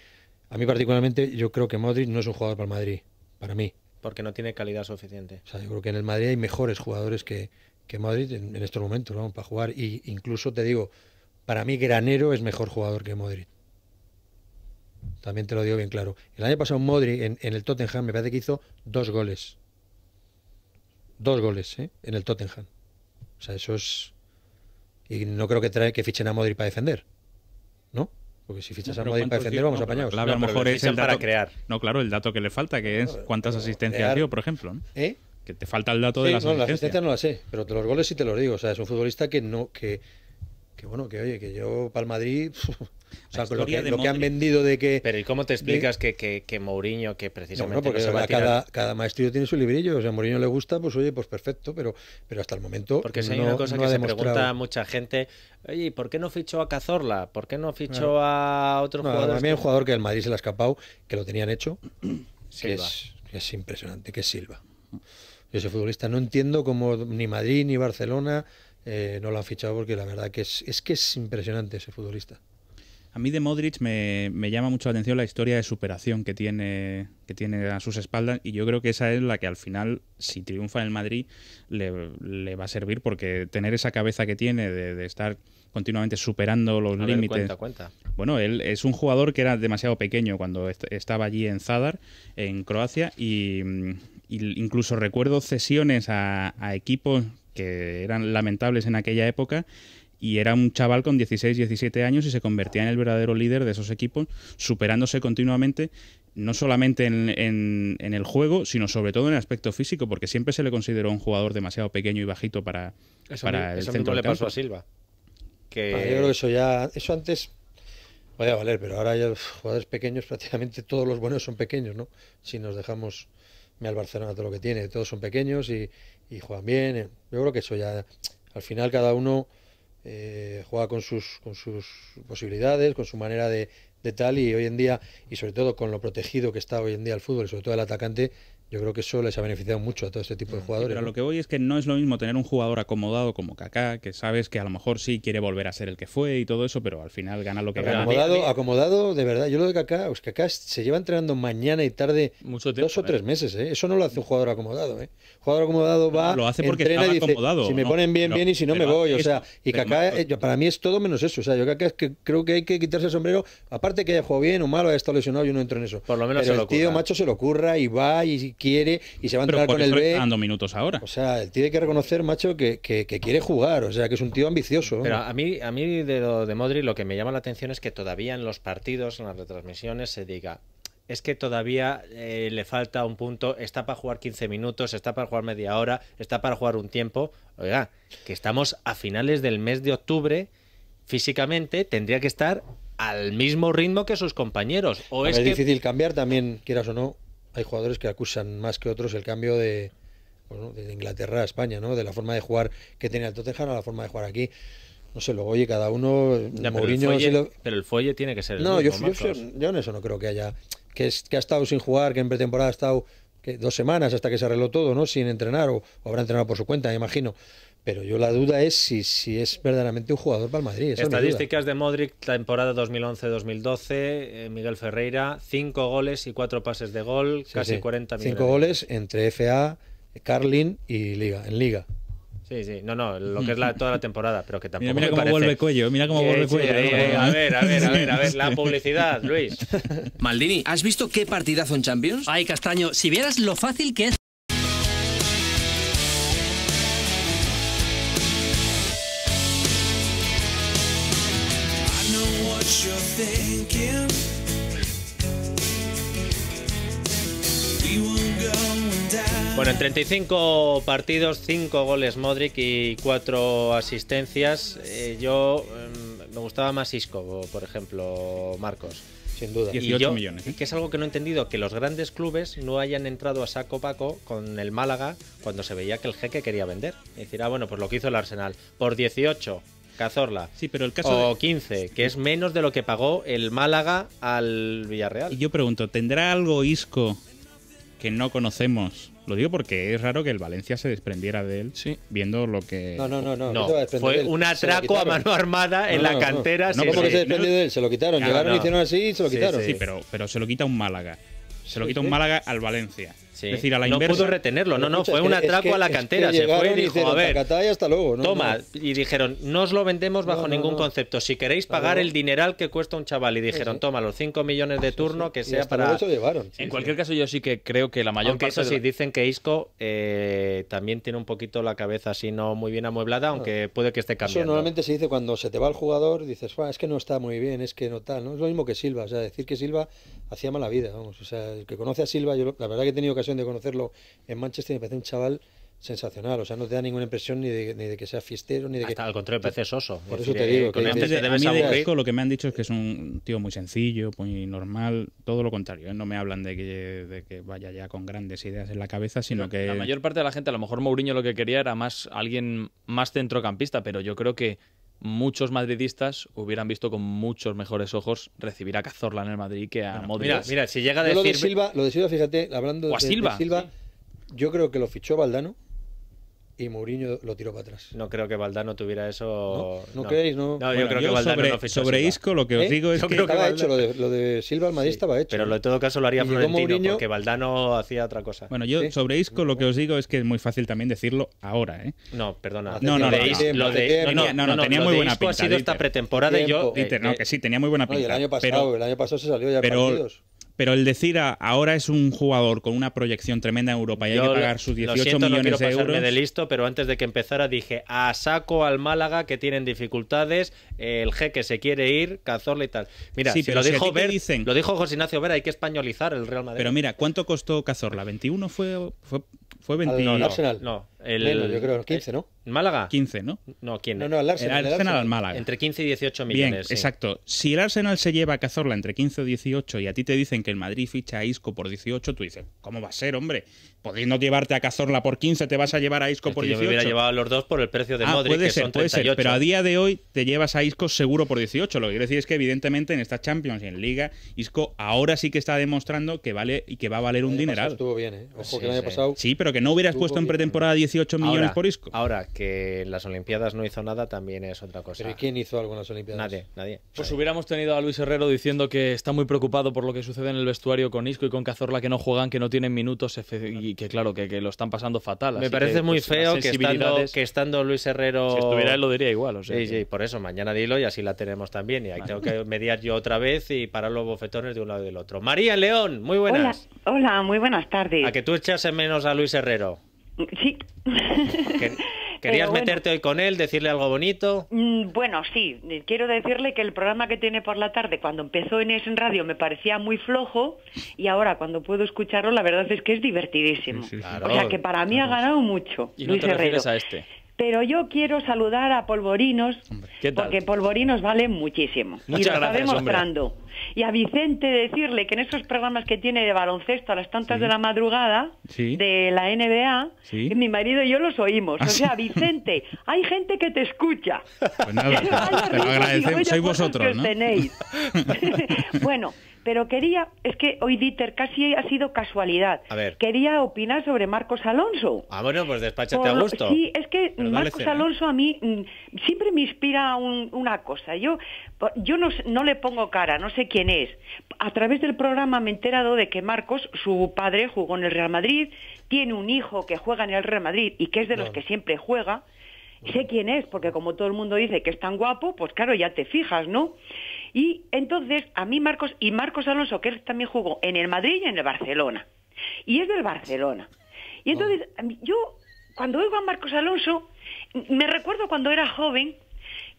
A mí particularmente yo creo que Modric no es un jugador para el Madrid, para mí. Porque no tiene calidad suficiente. O sea, yo creo que en el Madrid hay mejores jugadores que, que Modric en, estos momentos, ¿no? para jugar. Y incluso te digo, para mí Granero es mejor jugador que Modric. También te lo digo bien claro. El año pasado Modric en, en el Tottenham me parece que hizo dos goles. Dos goles ¿eh? en el Tottenham. O sea, eso es... Y no creo que, trae, que fichen a Modric para defender. ¿No? Porque si fichas a Modric para defender, vamos a apañados. Claro, a lo mejor es el dato, crear. No, claro, el dato que le falta, que es cuántas asistencias dio, por ejemplo. ¿Eh? Que te falta el dato de las no, asistencias. la asistencia no la sé, pero los goles sí te los digo. O sea, es un futbolista que no, que, que bueno, que oye, que yo para el Madrid O lo que, han vendido de que... Pero ¿y cómo te explicas que, que, que, Mourinho, que precisamente... porque cada, maestrillo tiene su librillo. O sea, a Mourinho le gusta, pues oye, pues perfecto, pero, pero hasta el momento... Porque si hay una cosa que se pregunta a mucha gente, oye, ¿por qué no fichó a Cazorla? ¿Por qué no fichó a otro jugador? también un jugador que el Madrid se le ha escapado, que lo tenían hecho, Silva. es, impresionante, que es Silva. ese futbolista, no entiendo cómo ni Madrid ni Barcelona eh, no lo han fichado porque la verdad que es que es impresionante ese futbolista. A mí de Modric me, me, llama mucho la atención la historia de superación que tiene, que tiene a sus espaldas y yo creo que esa es la que al final, si triunfa en el Madrid, le, va a servir porque tener esa cabeza que tiene de, estar continuamente superando los límites. cuenta. Bueno, él es un jugador que era demasiado pequeño cuando estaba allí en Zadar, en Croacia, y, incluso recuerdo cesiones a equipos que eran lamentables en aquella época y era un chaval con 16, 17 años y se convertía en el verdadero líder de esos equipos, superándose continuamente no solamente en, el juego, sino sobre todo en el aspecto físico, porque siempre se le consideró un jugador demasiado pequeño y bajito para, para el eso centro le pasó a Silva. Que... Ah, yo creo que eso ya, eso antes a valer, pero ahora ya jugadores pequeños, prácticamente todos los buenos son pequeños, ¿no? Si nos dejamos me el Barcelona todo lo que tiene, todos son pequeños y, y juegan bien. Eh. Yo creo que eso ya, al final cada uno eh, juega con sus, sus posibilidades, con su manera de, de tal y hoy en día, y sobre todo con lo protegido que está hoy en día el fútbol, y sobre todo el atacante, yo creo que eso les ha beneficiado mucho a todo este tipo de jugadores. pero lo que voy es que no es lo mismo tener un jugador acomodado como Kaká, que sabes que a lo mejor sí quiere volver a ser el que fue y todo eso, pero al final gana lo que gana. Acomodado, acomodado, de verdad. Yo lo de Kaká, pues Kaká se lleva entrenando mañana y tarde dos o ¿eh? tres meses. ¿eh? Eso no lo hace un jugador acomodado. ¿eh? Un jugador acomodado va, lo hace porque está acomodado, si me ponen bien, bien y si no me voy. o sea, y Kaká, para mí es todo menos eso. O sea, yo que creo que hay que quitarse el sombrero, aparte que haya jugado bien o mal, haya estado lesionado, yo no entro en eso. Por lo menos el tío macho se lo ocurra y va y quiere y se va a entrar con el B. dando minutos ahora. O sea, tiene que reconocer, macho, que, quiere jugar, o sea, que es un tío ambicioso. Pero a mí, a mí de lo de Modri lo que me llama la atención es que todavía en los partidos, en las retransmisiones, se diga, es que todavía eh, le falta un punto, está para jugar 15 minutos, está para jugar media hora, está para jugar un tiempo. Oiga, que estamos a finales del mes de octubre, físicamente tendría que estar al mismo ritmo que sus compañeros. O es, difícil cambiar también, quieras o no hay jugadores que acusan más que otros el cambio de, de Inglaterra a España, ¿no? De la forma de jugar que tenía el Tottenham a la forma de jugar aquí. No sé, luego oye cada uno. pero, el folle, tiene que ser. El no, yo, yo, en eso no creo que haya. Que, ha estado sin jugar, que en pretemporada ha estado dos semanas hasta que se arregló todo, ¿no? Sin entrenar o, o habrá entrenado por su cuenta, me imagino. Pero yo la duda es si, es verdaderamente un jugador para el Madrid. Estadísticas de Modric, temporada 2011-2012, eh, Miguel Ferreira, 5 goles y 4 pases de gol, casi 40 minutos. 5 goles entre FA, Carlin y Liga, en Liga. Sí, sí, no, no, lo que es la, toda la temporada, pero que tampoco. Mira, mira cómo vuelve cuello, mira cómo vuelve cuello. Eh, a ver, a ver, a ver, a ver, la publicidad, Luis. Maldini, ¿has visto qué partidazo en Champions? Ay, Castaño, si vieras lo fácil que es. Bueno, en 35 partidos, 5 goles Modric y 4 asistencias. Eh, yo em, me gustaba más Isco, por ejemplo, Marcos. Sin duda. ¿eh? y Que es algo que no he entendido, que los grandes clubes no hayan entrado a saco paco con el Málaga cuando se veía que el jeque quería vender. Y decir, ah, bueno, pues lo que hizo el Arsenal. Por 18 Cazorla. Sí, pero el caso. O 15, que es menos de lo que pagó el Málaga al Villarreal. Y yo pregunto, ¿tendrá algo Isco que no conocemos? Lo digo porque es raro que el Valencia se desprendiera de él sí. viendo lo que. No, no, no. no, Fue un atraco a mano armada en la cantera. No, no que se desprendió de él, se lo quitaron. Llegaron, hicieron así se lo quitaron. sí, pero, pero se lo quita un Málaga. Se lo quita un Málaga al Valencia no pudo retenerlo, no, no, fue un atraco a la cantera. se fue y dijo, a ver, y hasta luego. toma. Y dijeron, no os lo vendemos bajo ningún concepto. Si queréis pagar el dineral que cuesta un chaval. Y dijeron, toma, los 5 millones de turno que sea para... En cualquier caso, yo sí que creo que la mayor aunque parte... sí, dicen que Isco eh, también tiene un poquito la cabeza así no muy bien amueblada, aunque ah. puede que esté cambiando. Eso normalmente se dice cuando se te va el jugador, dices, es que no está muy bien, es que no tal. ¿no? Es lo mismo que Silva, o sea, decir que Silva hacía mala vida, vamos. O sea, el que conoce a Silva, yo la verdad que he tenido ocasión de conocerlo en Manchester y me parece un chaval sensacional, o sea, no te da ninguna impresión ni de, que sea fiestero, ni de Hasta que... al contrario, parece soso. Por eso te digo. lo que me han dicho es que es un tío muy sencillo, muy normal, todo lo contrario. ¿eh? No me hablan de que, de que vaya ya con grandes ideas en la cabeza, sino que... La mayor parte de la gente, a lo mejor Mourinho lo que quería era más alguien más centrocampista, pero yo creo que muchos madridistas hubieran visto con muchos mejores ojos recibir a Cazorla en el Madrid que a Mira, si llega a decir... Lo de Silva, lo de fíjate, hablando de, Silva, Silva yo creo que lo fichó Valdano y Mourinho lo tiró para atrás. No creo que Valdano tuviera eso. No, ¿No, no. creéis, no. yo creo que Valdano sobre, Isco, lo que os ¿Eh? digo es yo que. Creo que hecho, lo de, lo de Silva al Madrid estaba hecho. Pero en todo caso lo haría Florentino, Mourinho... porque Valdano hacía otra cosa. Bueno, yo sobre Isco lo que os digo es que es muy fácil también decirlo ahora, ¿eh? No, perdona. No, no, no. Lo de, no, no, tenía muy buena pinta. ha sido esta pretemporada y yo. no, eh, que sí, tenía muy buena pinta. el año pasado, el año pasado se salió ya partidos. Pero el decir ah, ahora es un jugador con una proyección tremenda en Europa y hay que pagar sus 18 lo siento, millones no quiero de euros. de listo, pero antes de que empezara dije a saco al Málaga que tienen dificultades, el G que se quiere ir, Cazorla y tal. Mira, lo, dijo lo dijo José Ignacio Vera, hay que españolizar el Real Madrid. Pero mira, ¿cuánto costó Cazorla? ¿21 fue fue 20. no, no, Arsenal. No, el, yo creo, 15, ¿no? ¿Málaga? 15, ¿no? No, ¿quién? No, el Arsenal. al Málaga. Entre 15 y 18 millones. Bien, exacto. Si el Arsenal se lleva a Cazorla entre 15 y 18 y a ti te dicen que el Madrid ficha a Isco por 18, tú dices, ¿cómo va a ser, hombre? no llevarte a Cazorla por 15, te vas a llevar a Isco por 18. Yo hubiera llevado a los dos por el precio de ah, Modric, puede son 38. Puede ser, pero a día de hoy te llevas a Isco seguro por 18. Lo que quiero decir es que evidentemente en esta Champions y en Liga, Isco ahora sí que está demostrando que vale y que va a valer un dineral. Estuvo bien, ¿eh? Ojo sí, que el año pasado. Sí, pero que no hubieras puesto en pretemporada 18 millones por Isco. Ahora, que en las Olimpiadas no hizo nada también es otra cosa. ¿Pero quién hizo algo en las Olimpiadas? Nadie, nadie. Pues hubiéramos tenido a Luis Herrero diciendo que está muy preocupado por lo que sucede en el vestuario con Isco y con Cazorla que no juegan, que no tienen minutos que claro, que, lo están pasando fatal. Me parece muy pues, feo que estando, Luis Herrero... Si estuviera él lo diría igual. O sea, sí, sí, por eso, mañana dilo y así la tenemos también. Y ahí tengo que mediar yo otra vez y parar los bofetones de un lado y del otro. María León, muy buenas. Hola, muy buenas tardes. A que tú echas menos a Luis Herrero. Sí. ¿Querías meterte hoy con él, decirle algo bonito? Mm, bueno, sí. Quiero decirle que el programa que tiene por la tarde, cuando empezó en Es Radio, me parecía muy flojo y ahora cuando puedo escucharlo, la verdad es que es divertidísimo. O sea que para mí ha ganado mucho. ¿Y a este? pero yo quiero saludar a Polvorinos, porque Polvorinos vale muchísimo. y lo está demostrando. Y a Vicente decirle que en esos programas que tiene de baloncesto a las tantas de la madrugada de la NBA, eh, mi marido y yo los oímos. Ah, o sea, Vicente, hay gente que te escucha. Pues nada, te lo agradecemos, sois vosotros. ¿no? bueno, pero quería, es que hoy Dieter casi ha sido casualidad. A ver. Quería opinar sobre Marcos Alonso. Ah, bueno, pues despáchate a gusto. Sí, es que Marcos Alonso a mí mm, siempre me inspira una cosa. Yo, yo no, le pongo cara, no sé quién es. A través del programa me he enterado de que Marcos, su padre, jugó en el Real Madrid, tiene un hijo que juega en el Real Madrid y que es de los que siempre juega sé quién es, porque como todo el mundo dice que es tan guapo, pues claro, ya te fijas, ¿no? Y entonces a mí Marcos y Marcos Alonso, que él también jugó en el Madrid y en el Barcelona. Y es del Barcelona. Y entonces oh. yo, cuando oigo a Marcos Alonso, me recuerdo cuando era joven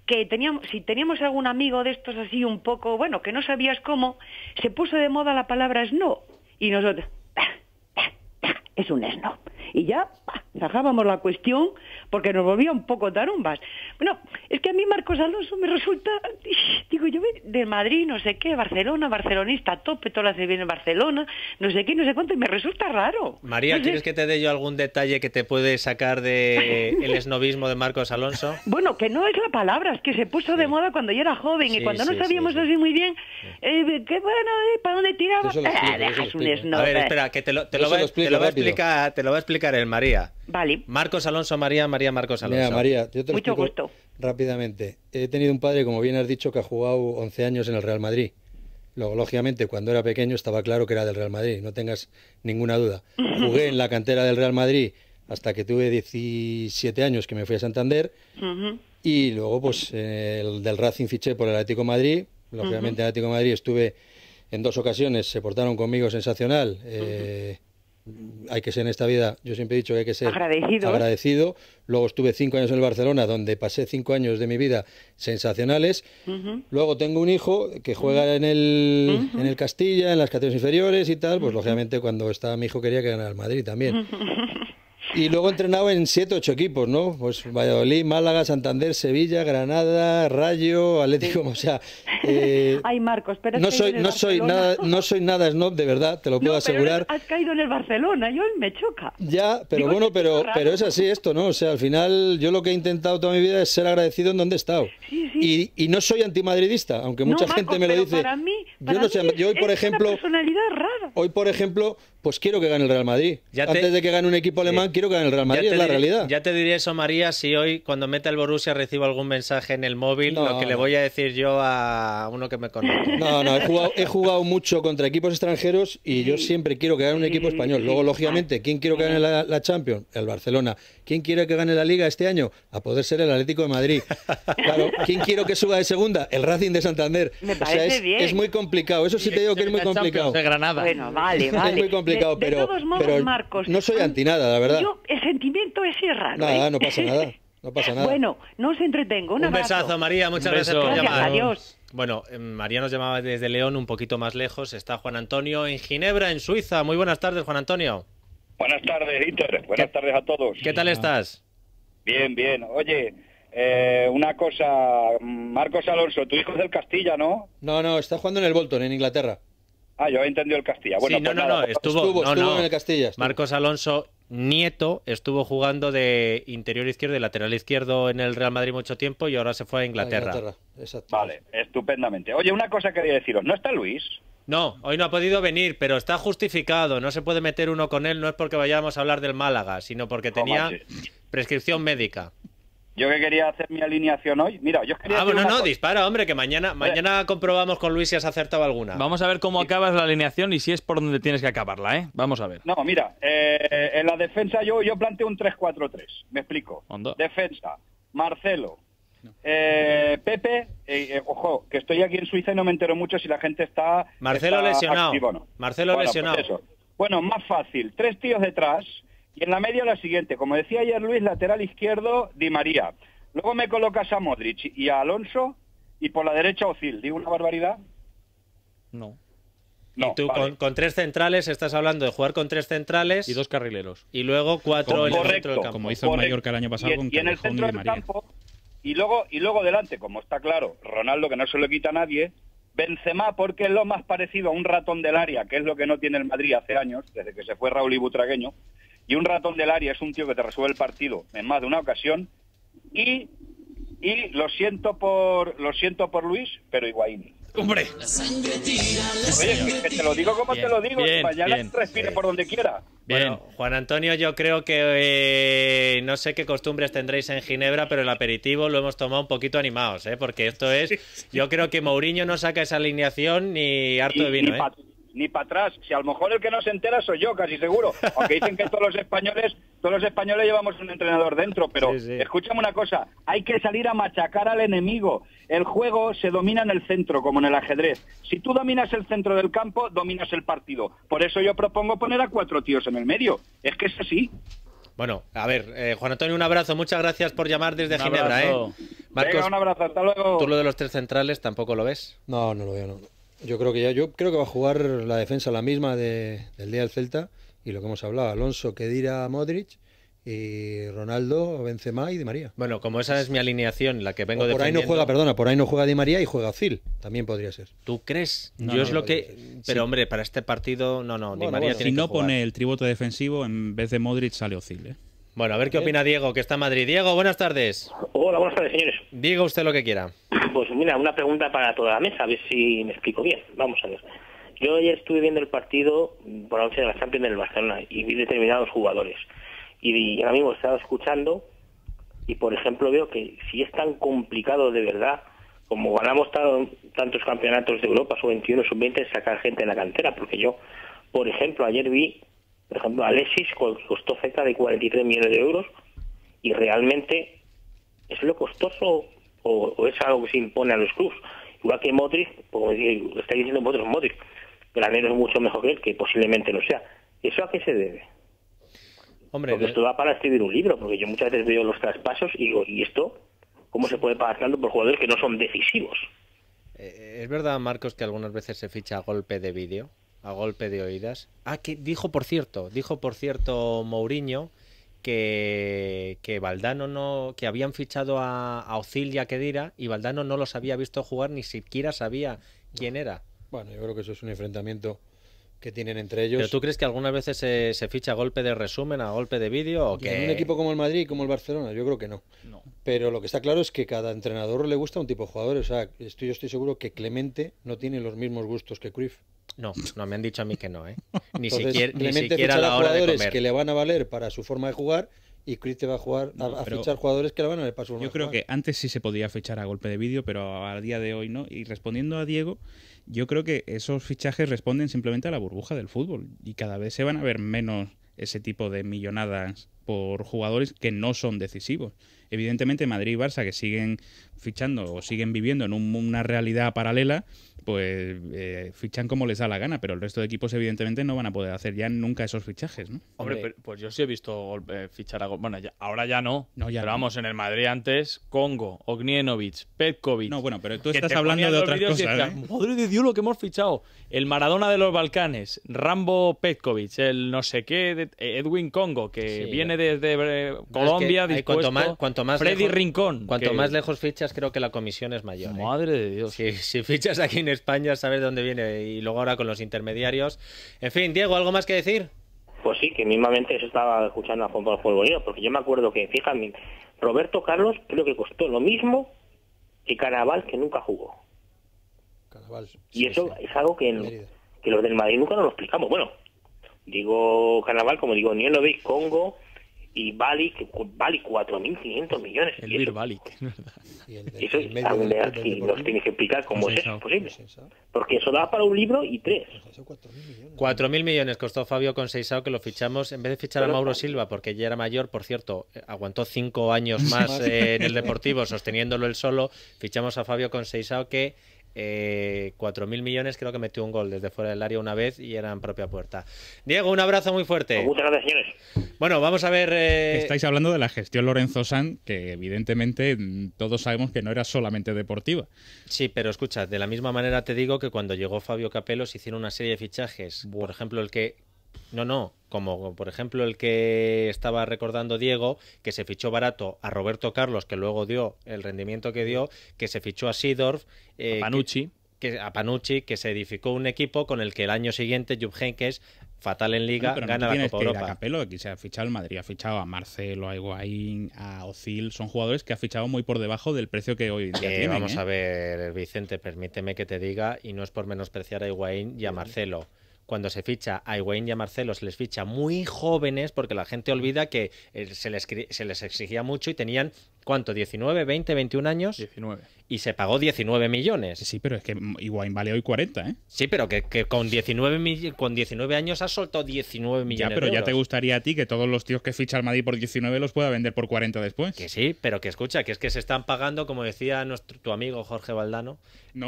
que teníamos, si teníamos algún amigo de estos así un poco, bueno, que no sabías cómo, se puso de moda la palabra no Y nosotros, es un esnob Y ya bajábamos la cuestión porque nos volvía un poco tarumbas. Bueno, es que a mí Marcos Alonso me resulta, digo yo, de Madrid, no sé qué, Barcelona, barcelonista, tope, todas la viene en Barcelona, no sé qué, no sé cuánto, y me resulta raro. María, ¿quieres que te dé yo algún detalle que te puede sacar de el esnovismo de Marcos Alonso? Bueno, que no es la palabra, es que se puso de moda cuando yo era joven y cuando no sabíamos así muy bien, eh, qué bueno, eh, ¿para dónde tiraba? Eh, un esnob A ver, espera, que te lo, te a explicar te lo va a explicar el María. Vale. Marcos Alonso María, María Marcos Alonso. Mira, María, yo Mucho gusto. rápidamente. He tenido un padre, como bien has dicho, que ha jugado 11 años en el Real Madrid. Luego, lógicamente, cuando era pequeño estaba claro que era del Real Madrid, no tengas ninguna duda. Jugué en la cantera del Real Madrid hasta que tuve 17 años que me fui a Santander y luego pues eh, el del Racing fiché por el Atlético Madrid, lógicamente el Atlético Madrid estuve en dos ocasiones, se portaron conmigo sensacional, hay que ser en esta vida, yo siempre he dicho que hay que ser agradecido. Luego estuve cinco años en el Barcelona, donde pasé cinco años de mi vida sensacionales. Luego tengo un hijo que juega en, el, Castilla, en las categorías inferiores y tal. Pues lógicamente cuando estaba mi hijo quería que ganara el Madrid también. Y luego he entrenado en 7, 8 equipos, ¿no? Pues Valladolid, Málaga, Santander, Sevilla, Granada, Rayo, Atlético, o sea... Eh, Ay, Marcos, pero no soy, no soy nada No soy nada snob, de verdad, te lo puedo asegurar. has caído en el Barcelona, yo me choca. Ya, pero bueno, pero, pero es así esto, ¿no? O sea, al final yo lo que he intentado toda mi vida es ser agradecido en donde he estado. Y, y no soy antimadridista, aunque mucha gente me lo dice. Para mí, para yo no sé, yo hoy, por ejemplo... personalidad rara. Hoy, por ejemplo, pues quiero que gane el Real Madrid. Antes de que gane un equipo alemán, quiero que gane el Real Madrid, es la realidad. Ya te diré eso, María, si hoy cuando meta el Borussia recibo algún mensaje en el móvil, lo que le voy a decir yo a uno que me conoce. No, no, he jugado, mucho contra equipos extranjeros y yo siempre quiero que gane un equipo español. Luego, ah. lógicamente, ¿quién quiero que gane la, Champions? El Barcelona. ¿Quién quiere que gane la Liga este año? A poder ser el Atlético de Madrid. ¿quién quiero que suba de segunda? El Racing de Santander. Me parece es, es, muy complicado, eso sí te digo que es muy complicado. De Granada. Bueno, vale, vale. Es muy complicado de, todos modos, Marcos, no soy anti nada, la verdad. el sentimiento es raro. ¿eh? Nada, no pasa nada. Bueno, no os entretengo. Un, besazo, María. Muchas gracias por llamar. Adiós. Bueno, eh, María nos llamaba desde León, un poquito más lejos. Está Juan Antonio en Ginebra, en Suiza. Muy buenas tardes, Juan Antonio. Buenas tardes, Iter. Buenas tardes a todos. ¿Qué tal estás? Bien, bien. Oye, eh, una cosa. Marcos Alonso, tu hijo es del Castilla, ¿no? No, no, está jugando en el Bolton, en Inglaterra. Ah, yo he entendido el Castilla. Bueno, no, pues no, no, estuvo, en el Castilla. Marcos Alonso Nieto estuvo jugando de interior izquierdo, y lateral izquierdo en el Real Madrid mucho tiempo y ahora se fue a Inglaterra. Vale, estupendamente. Oye, una cosa quería deciros, ¿no está Luis? No, hoy no ha podido venir, pero está justificado, no se puede meter uno con él, no es porque vayamos a hablar del Málaga, sino porque tenía prescripción médica. Yo que quería hacer mi alineación hoy. Mira, yo quería. Ah, bueno, no, no, dispara, hombre, que mañana, eh. mañana comprobamos con Luis si has acertado alguna. Vamos a ver cómo acabas la alineación y si es por donde tienes que acabarla, ¿eh? Vamos a ver. No, mira, eh, en la defensa yo, yo planteo un 3-4-3. Me explico. Defensa, Marcelo. Eh, Pepe, ojo, que estoy aquí en Suiza y no me entero mucho si la gente está. Marcelo lesionado. Marcelo pues lesionado. bueno, más fácil. Tres tíos detrás, y en la media la siguiente, como decía ayer Luis, lateral izquierdo, Di María. Luego me colocas a Modric y a Alonso y por la derecha Ozil. ¿Digo una barbaridad? No. y tú con, tres centrales estás hablando de jugar con tres centrales y dos carrileros. Y luego cuatro en el centro del campo. Como hizo el Mallorca el año pasado y, en el centro del campo. Y luego, y luego delante, como está claro, Ronaldo que no se lo quita a nadie, Benzema porque es lo más parecido a un ratón del área, que es lo que no tiene el Madrid hace años, desde que se fue Raúl y Butragueño, y un ratón del área es un tío que te resuelve el partido en más de una ocasión. Y, y lo siento por lo siento por Luis, pero Higuaín. Hombre. Oye, que te lo digo como te lo digo, que mañana respire por donde quiera. bueno, Juan Antonio, yo creo que eh, no sé qué costumbres tendréis en Ginebra, pero el aperitivo lo hemos tomado un poquito animados, ¿eh? porque esto es, yo creo que Mourinho no saca esa alineación ni harto de vino. ¿eh? ni para atrás. Si a lo mejor el que no se entera soy yo, casi seguro. Aunque dicen que todos los españoles, todos los españoles llevamos un entrenador dentro, pero escúchame una cosa, hay que salir a machacar al enemigo. El juego se domina en el centro, como en el ajedrez. Si tú dominas el centro del campo, dominas el partido. Por eso yo propongo poner a cuatro tíos en el medio. Es que es así. Bueno, a ver, eh, Juan Antonio, un abrazo. Muchas gracias por llamar desde Ginebra. ¿eh? Marcos, un abrazo. Hasta luego. ¿Tú lo de los tres centrales tampoco lo ves? No, no lo veo. Yo creo que ya, yo creo que va a jugar la defensa la misma del día del Celta y lo que hemos hablado, Alonso, Kedira, Modric y Ronaldo, Benzema y Di María. Bueno, como esa es mi alineación, la que vengo de. Por ahí no juega, perdona, por ahí no juega Di María y juega Zil, también podría ser. ¿Tú crees? Yo es lo que. Pero hombre, para este partido, no, no, Di María Si no pone el tributo defensivo, en vez de Modric sale Ozil, ¿eh? Bueno, a ver qué opina Diego, que está en Madrid. Diego, buenas tardes. Hola, buenas tardes, señores. Diga usted lo que quiera. Pues mira, una pregunta para toda la mesa, a ver si me explico bien. Vamos a ver. Yo ayer estuve viendo el partido por la noche de la Champions del Barcelona y vi determinados jugadores. Y, ahora mismo estado escuchando y, por ejemplo, veo que si es tan complicado de verdad como ganamos tantos campeonatos de Europa, sub-21, sub-20, sacar gente en la cantera, porque yo, por ejemplo, ayer vi por ejemplo, Alexis costó cerca de 43 millones de euros y realmente es lo costoso o, es algo que se impone a los clubs. Igual que Modric, pues, como estáis diciendo vosotros, Modric, Granero es mucho mejor que él, que posiblemente no sea. ¿Eso a qué se debe? Hombre, porque esto va para escribir un libro, porque yo muchas veces veo los traspasos y digo, ¿y esto? ¿Cómo se puede pagar tanto por jugadores que no son decisivos? Eh, eh, ¿Es verdad, Marcos, que algunas veces se ficha a golpe de vídeo? a golpe de oídas. Ah, que dijo por cierto, dijo por cierto Mourinho que, que Valdano no, que habían fichado a, a Ozil y a y Valdano no los había visto jugar ni siquiera sabía quién era. Bueno, yo creo que eso es un enfrentamiento que tienen entre ellos. ¿Pero tú crees que algunas veces se, ficha a golpe de resumen, a golpe de vídeo? ¿o que... En un equipo como el Madrid y como el Barcelona, yo creo que no. no. Pero lo que está claro es que cada entrenador le gusta un tipo de jugador. O sea, estoy, yo estoy seguro que Clemente no tiene los mismos gustos que Cruyff. No, no me han dicho a mí que no, ¿eh? Ni siquiera, a la hora jugadores que le van a valer para su forma de jugar y Chris va a jugar a, fichar jugadores que le van a valer para su forma Yo creo que antes sí se podía fichar a golpe de vídeo, pero a día de hoy no. Y respondiendo a Diego, yo creo que esos fichajes responden simplemente a la burbuja del fútbol y cada vez se van a ver menos ese tipo de millonadas por jugadores que no son decisivos. Evidentemente Madrid y Barça que siguen fichando o siguen viviendo en una realidad paralela, pues eh, fichan como les da la gana, pero el resto de equipos evidentemente no van a poder hacer ya nunca esos fichajes, ¿no? Hombre, pues yo sí he visto eh, fichar a... Bueno, ahora ya no, pero vamos, en el Madrid antes, Congo, Ognienovic, Petkovic... No, bueno, pero tú estás hablando de otras cosas, ¿eh? Madre de Dios, lo que hemos fichado. El Maradona de los Balcanes, Rambo Petkovic, el no sé qué, Edwin Congo, que viene desde eh, Colombia, más, Freddy Rincón. Cuanto más lejos ficha creo que la comisión es mayor. ¿eh? Madre de Dios. Si, fichas aquí en España, sabes de dónde viene. Y luego ahora con los intermediarios. En fin, Diego, ¿algo más que decir? Pues sí, que mismamente se estaba escuchando a Juan Pablo Bolero, porque yo me acuerdo que, fíjate, Roberto Carlos creo que costó lo mismo que Carnaval, que nunca jugó. y eso es algo que, que los del Madrid nunca nos lo explicamos. Bueno, digo Carnaval como digo Nielovic, Congo, y Balik, Balik 4.500 millones. El Bir Balik, ¿verdad? Y el eso nos tiene que explicar cómo pues es pues eso posible. Porque eso da para un libro y tres. Pues 4.000 millones. costó Fabio con Seisao que lo fichamos, en vez de fichar a Mauro Silva, porque ya era mayor, por cierto, eh, aguantó cinco años más eh, en el Deportivo sosteniéndolo él solo, fichamos a Fabio con que eh, mil millones, creo que metió un gol desde fuera del área una vez y era en propia puerta. Diego, un abrazo muy fuerte. Pues muchas gracias, Bueno, vamos a ver... Eh, Estáis hablando de la gestión Lorenzo San, que evidentemente todos sabemos que no era solamente deportiva. Sí, pero escucha, de la misma manera te digo que cuando llegó Fabio Capello se hicieron una serie de fichajes. Por ejemplo, el que no, no, como por ejemplo el que estaba recordando Diego, que se fichó barato a Roberto Carlos, que luego dio el rendimiento que dio, que se fichó a Sidorf, eh, a Panucci. Que, a Panucci, que se edificó un equipo con el que el año siguiente Jupp Heynckes, fatal en Liga, gana la Copa que Europa. aquí se ha fichado el Madrid, ha fichado a Marcelo, a Higuaín, a Ozil, son jugadores que ha fichado muy por debajo del precio que hoy eh, Vamos ¿eh? a ver, Vicente, permíteme que te diga, y no es por menospreciar a Higuaín y a Marcelo cuando se ficha a Higuaín y a Marcelo, se les ficha muy jóvenes porque la gente olvida que eh, se les, se les exigía mucho y tenían, ¿cuánto? ¿19, 20, 21 años? 19 y se pagó 19 millones. Sí, pero es que igual vale hoy 40, ¿eh? Sí, pero que, con, 19, con 19 años has soltado 19 millones. Ya, pero ya te gustaría a ti que todos los tíos que ficha al Madrid por 19 los pueda vender por 40 después. Que sí, pero que escucha, que es que se están pagando, como decía nuestro, tu amigo Jorge Valdano,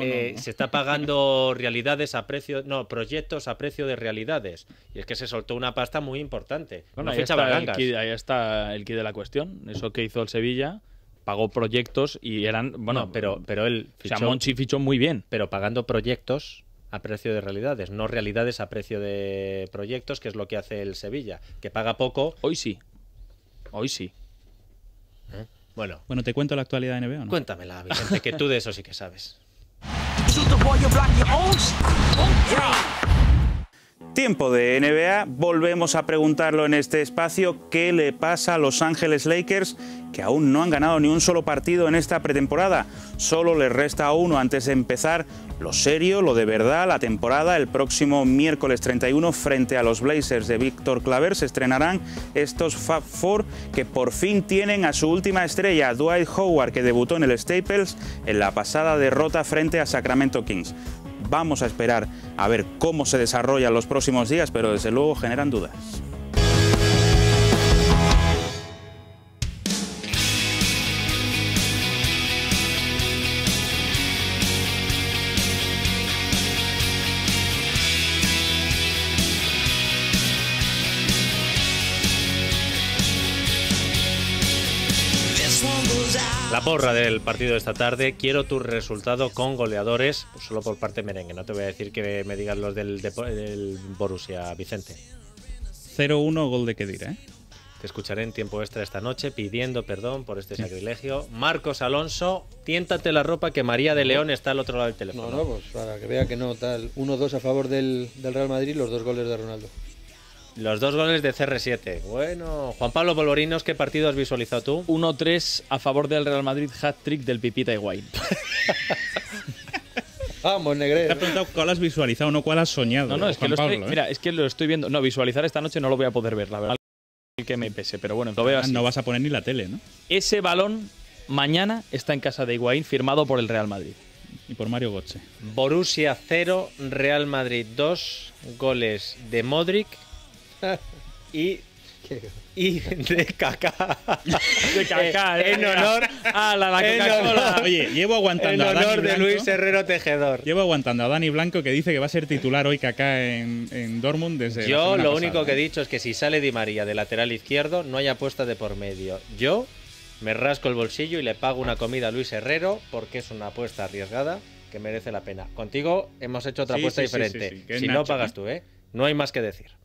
eh, se está pagando realidades a precio, no, proyectos a precio de realidades. Y es que se soltó una pasta muy importante. Bueno, ahí, está el kit ahí está el de la cuestión. Eso que hizo el Sevilla pagó proyectos y eran. Bueno, pero, pero él. Fichó, Monchi fichó muy bien. Pero pagando proyectos a precio de realidades, no realidades a precio de proyectos, que es lo que hace el Sevilla, que paga poco. Hoy sí. Hoy sí. ¿Eh? Bueno. Bueno, te cuento la actualidad de NBA, ¿no? Cuéntamela, Vicente, que tú de eso sí que sabes. Tiempo de NBA, volvemos a preguntarlo en este espacio, ¿qué le pasa a Los Ángeles Lakers que aún no han ganado ni un solo partido en esta pretemporada. Solo les resta uno antes de empezar lo serio, lo de verdad, la temporada. El próximo miércoles 31 frente a los Blazers de Víctor Claver se estrenarán estos Fab Four que por fin tienen a su última estrella, Dwight Howard, que debutó en el Staples en la pasada derrota frente a Sacramento Kings. Vamos a esperar a ver cómo se desarrollan los próximos días, pero desde luego generan dudas. La porra del partido de esta tarde, quiero tu resultado con goleadores, solo por parte merengue. No te voy a decir que me digas los del, Borussia, Vicente. 0-1, gol de Kedira. ¿eh? Te escucharé en tiempo extra esta noche pidiendo perdón por este sacrilegio. Marcos Alonso, tiéntate la ropa que María de León está al otro lado del teléfono. No, no, pues para que vea que no, tal. 1-2 a favor del, del Real Madrid, los dos goles de Ronaldo. Los dos goles de CR7. Bueno, Juan Pablo Bolorinos, ¿qué partido has visualizado tú? 1-3 a favor del Real Madrid, hat-trick del Pipita Higuaín. Vamos, Negre. Te ha preguntado cuál has visualizado, no cuál has soñado. No, no, es que, lo estoy, ¿eh? mira, es que lo estoy viendo. No, visualizar esta noche no lo voy a poder ver, la verdad. El que me pese, pero bueno, lo veo ah, así. no vas a poner ni la tele, ¿no? Ese balón mañana está en casa de Higuaín, firmado por el Real Madrid. Y por Mario Goche. Borussia 0, Real Madrid 2, goles de Modric y y de caca. De caca, eh, en honor a ah, la, la Oye, llevo aguantando honor a Dani de Luis Herrero Tejedor. Llevo aguantando a Dani Blanco que dice que va a ser titular hoy caca en, en Dortmund desde Yo lo único que he ¿eh? dicho es que si sale Di María de lateral izquierdo no hay apuesta de por medio. Yo me rasco el bolsillo y le pago una comida a Luis Herrero porque es una apuesta arriesgada que merece la pena. Contigo hemos hecho otra apuesta diferente. si no pagas tú, ¿eh? No hay más que decir.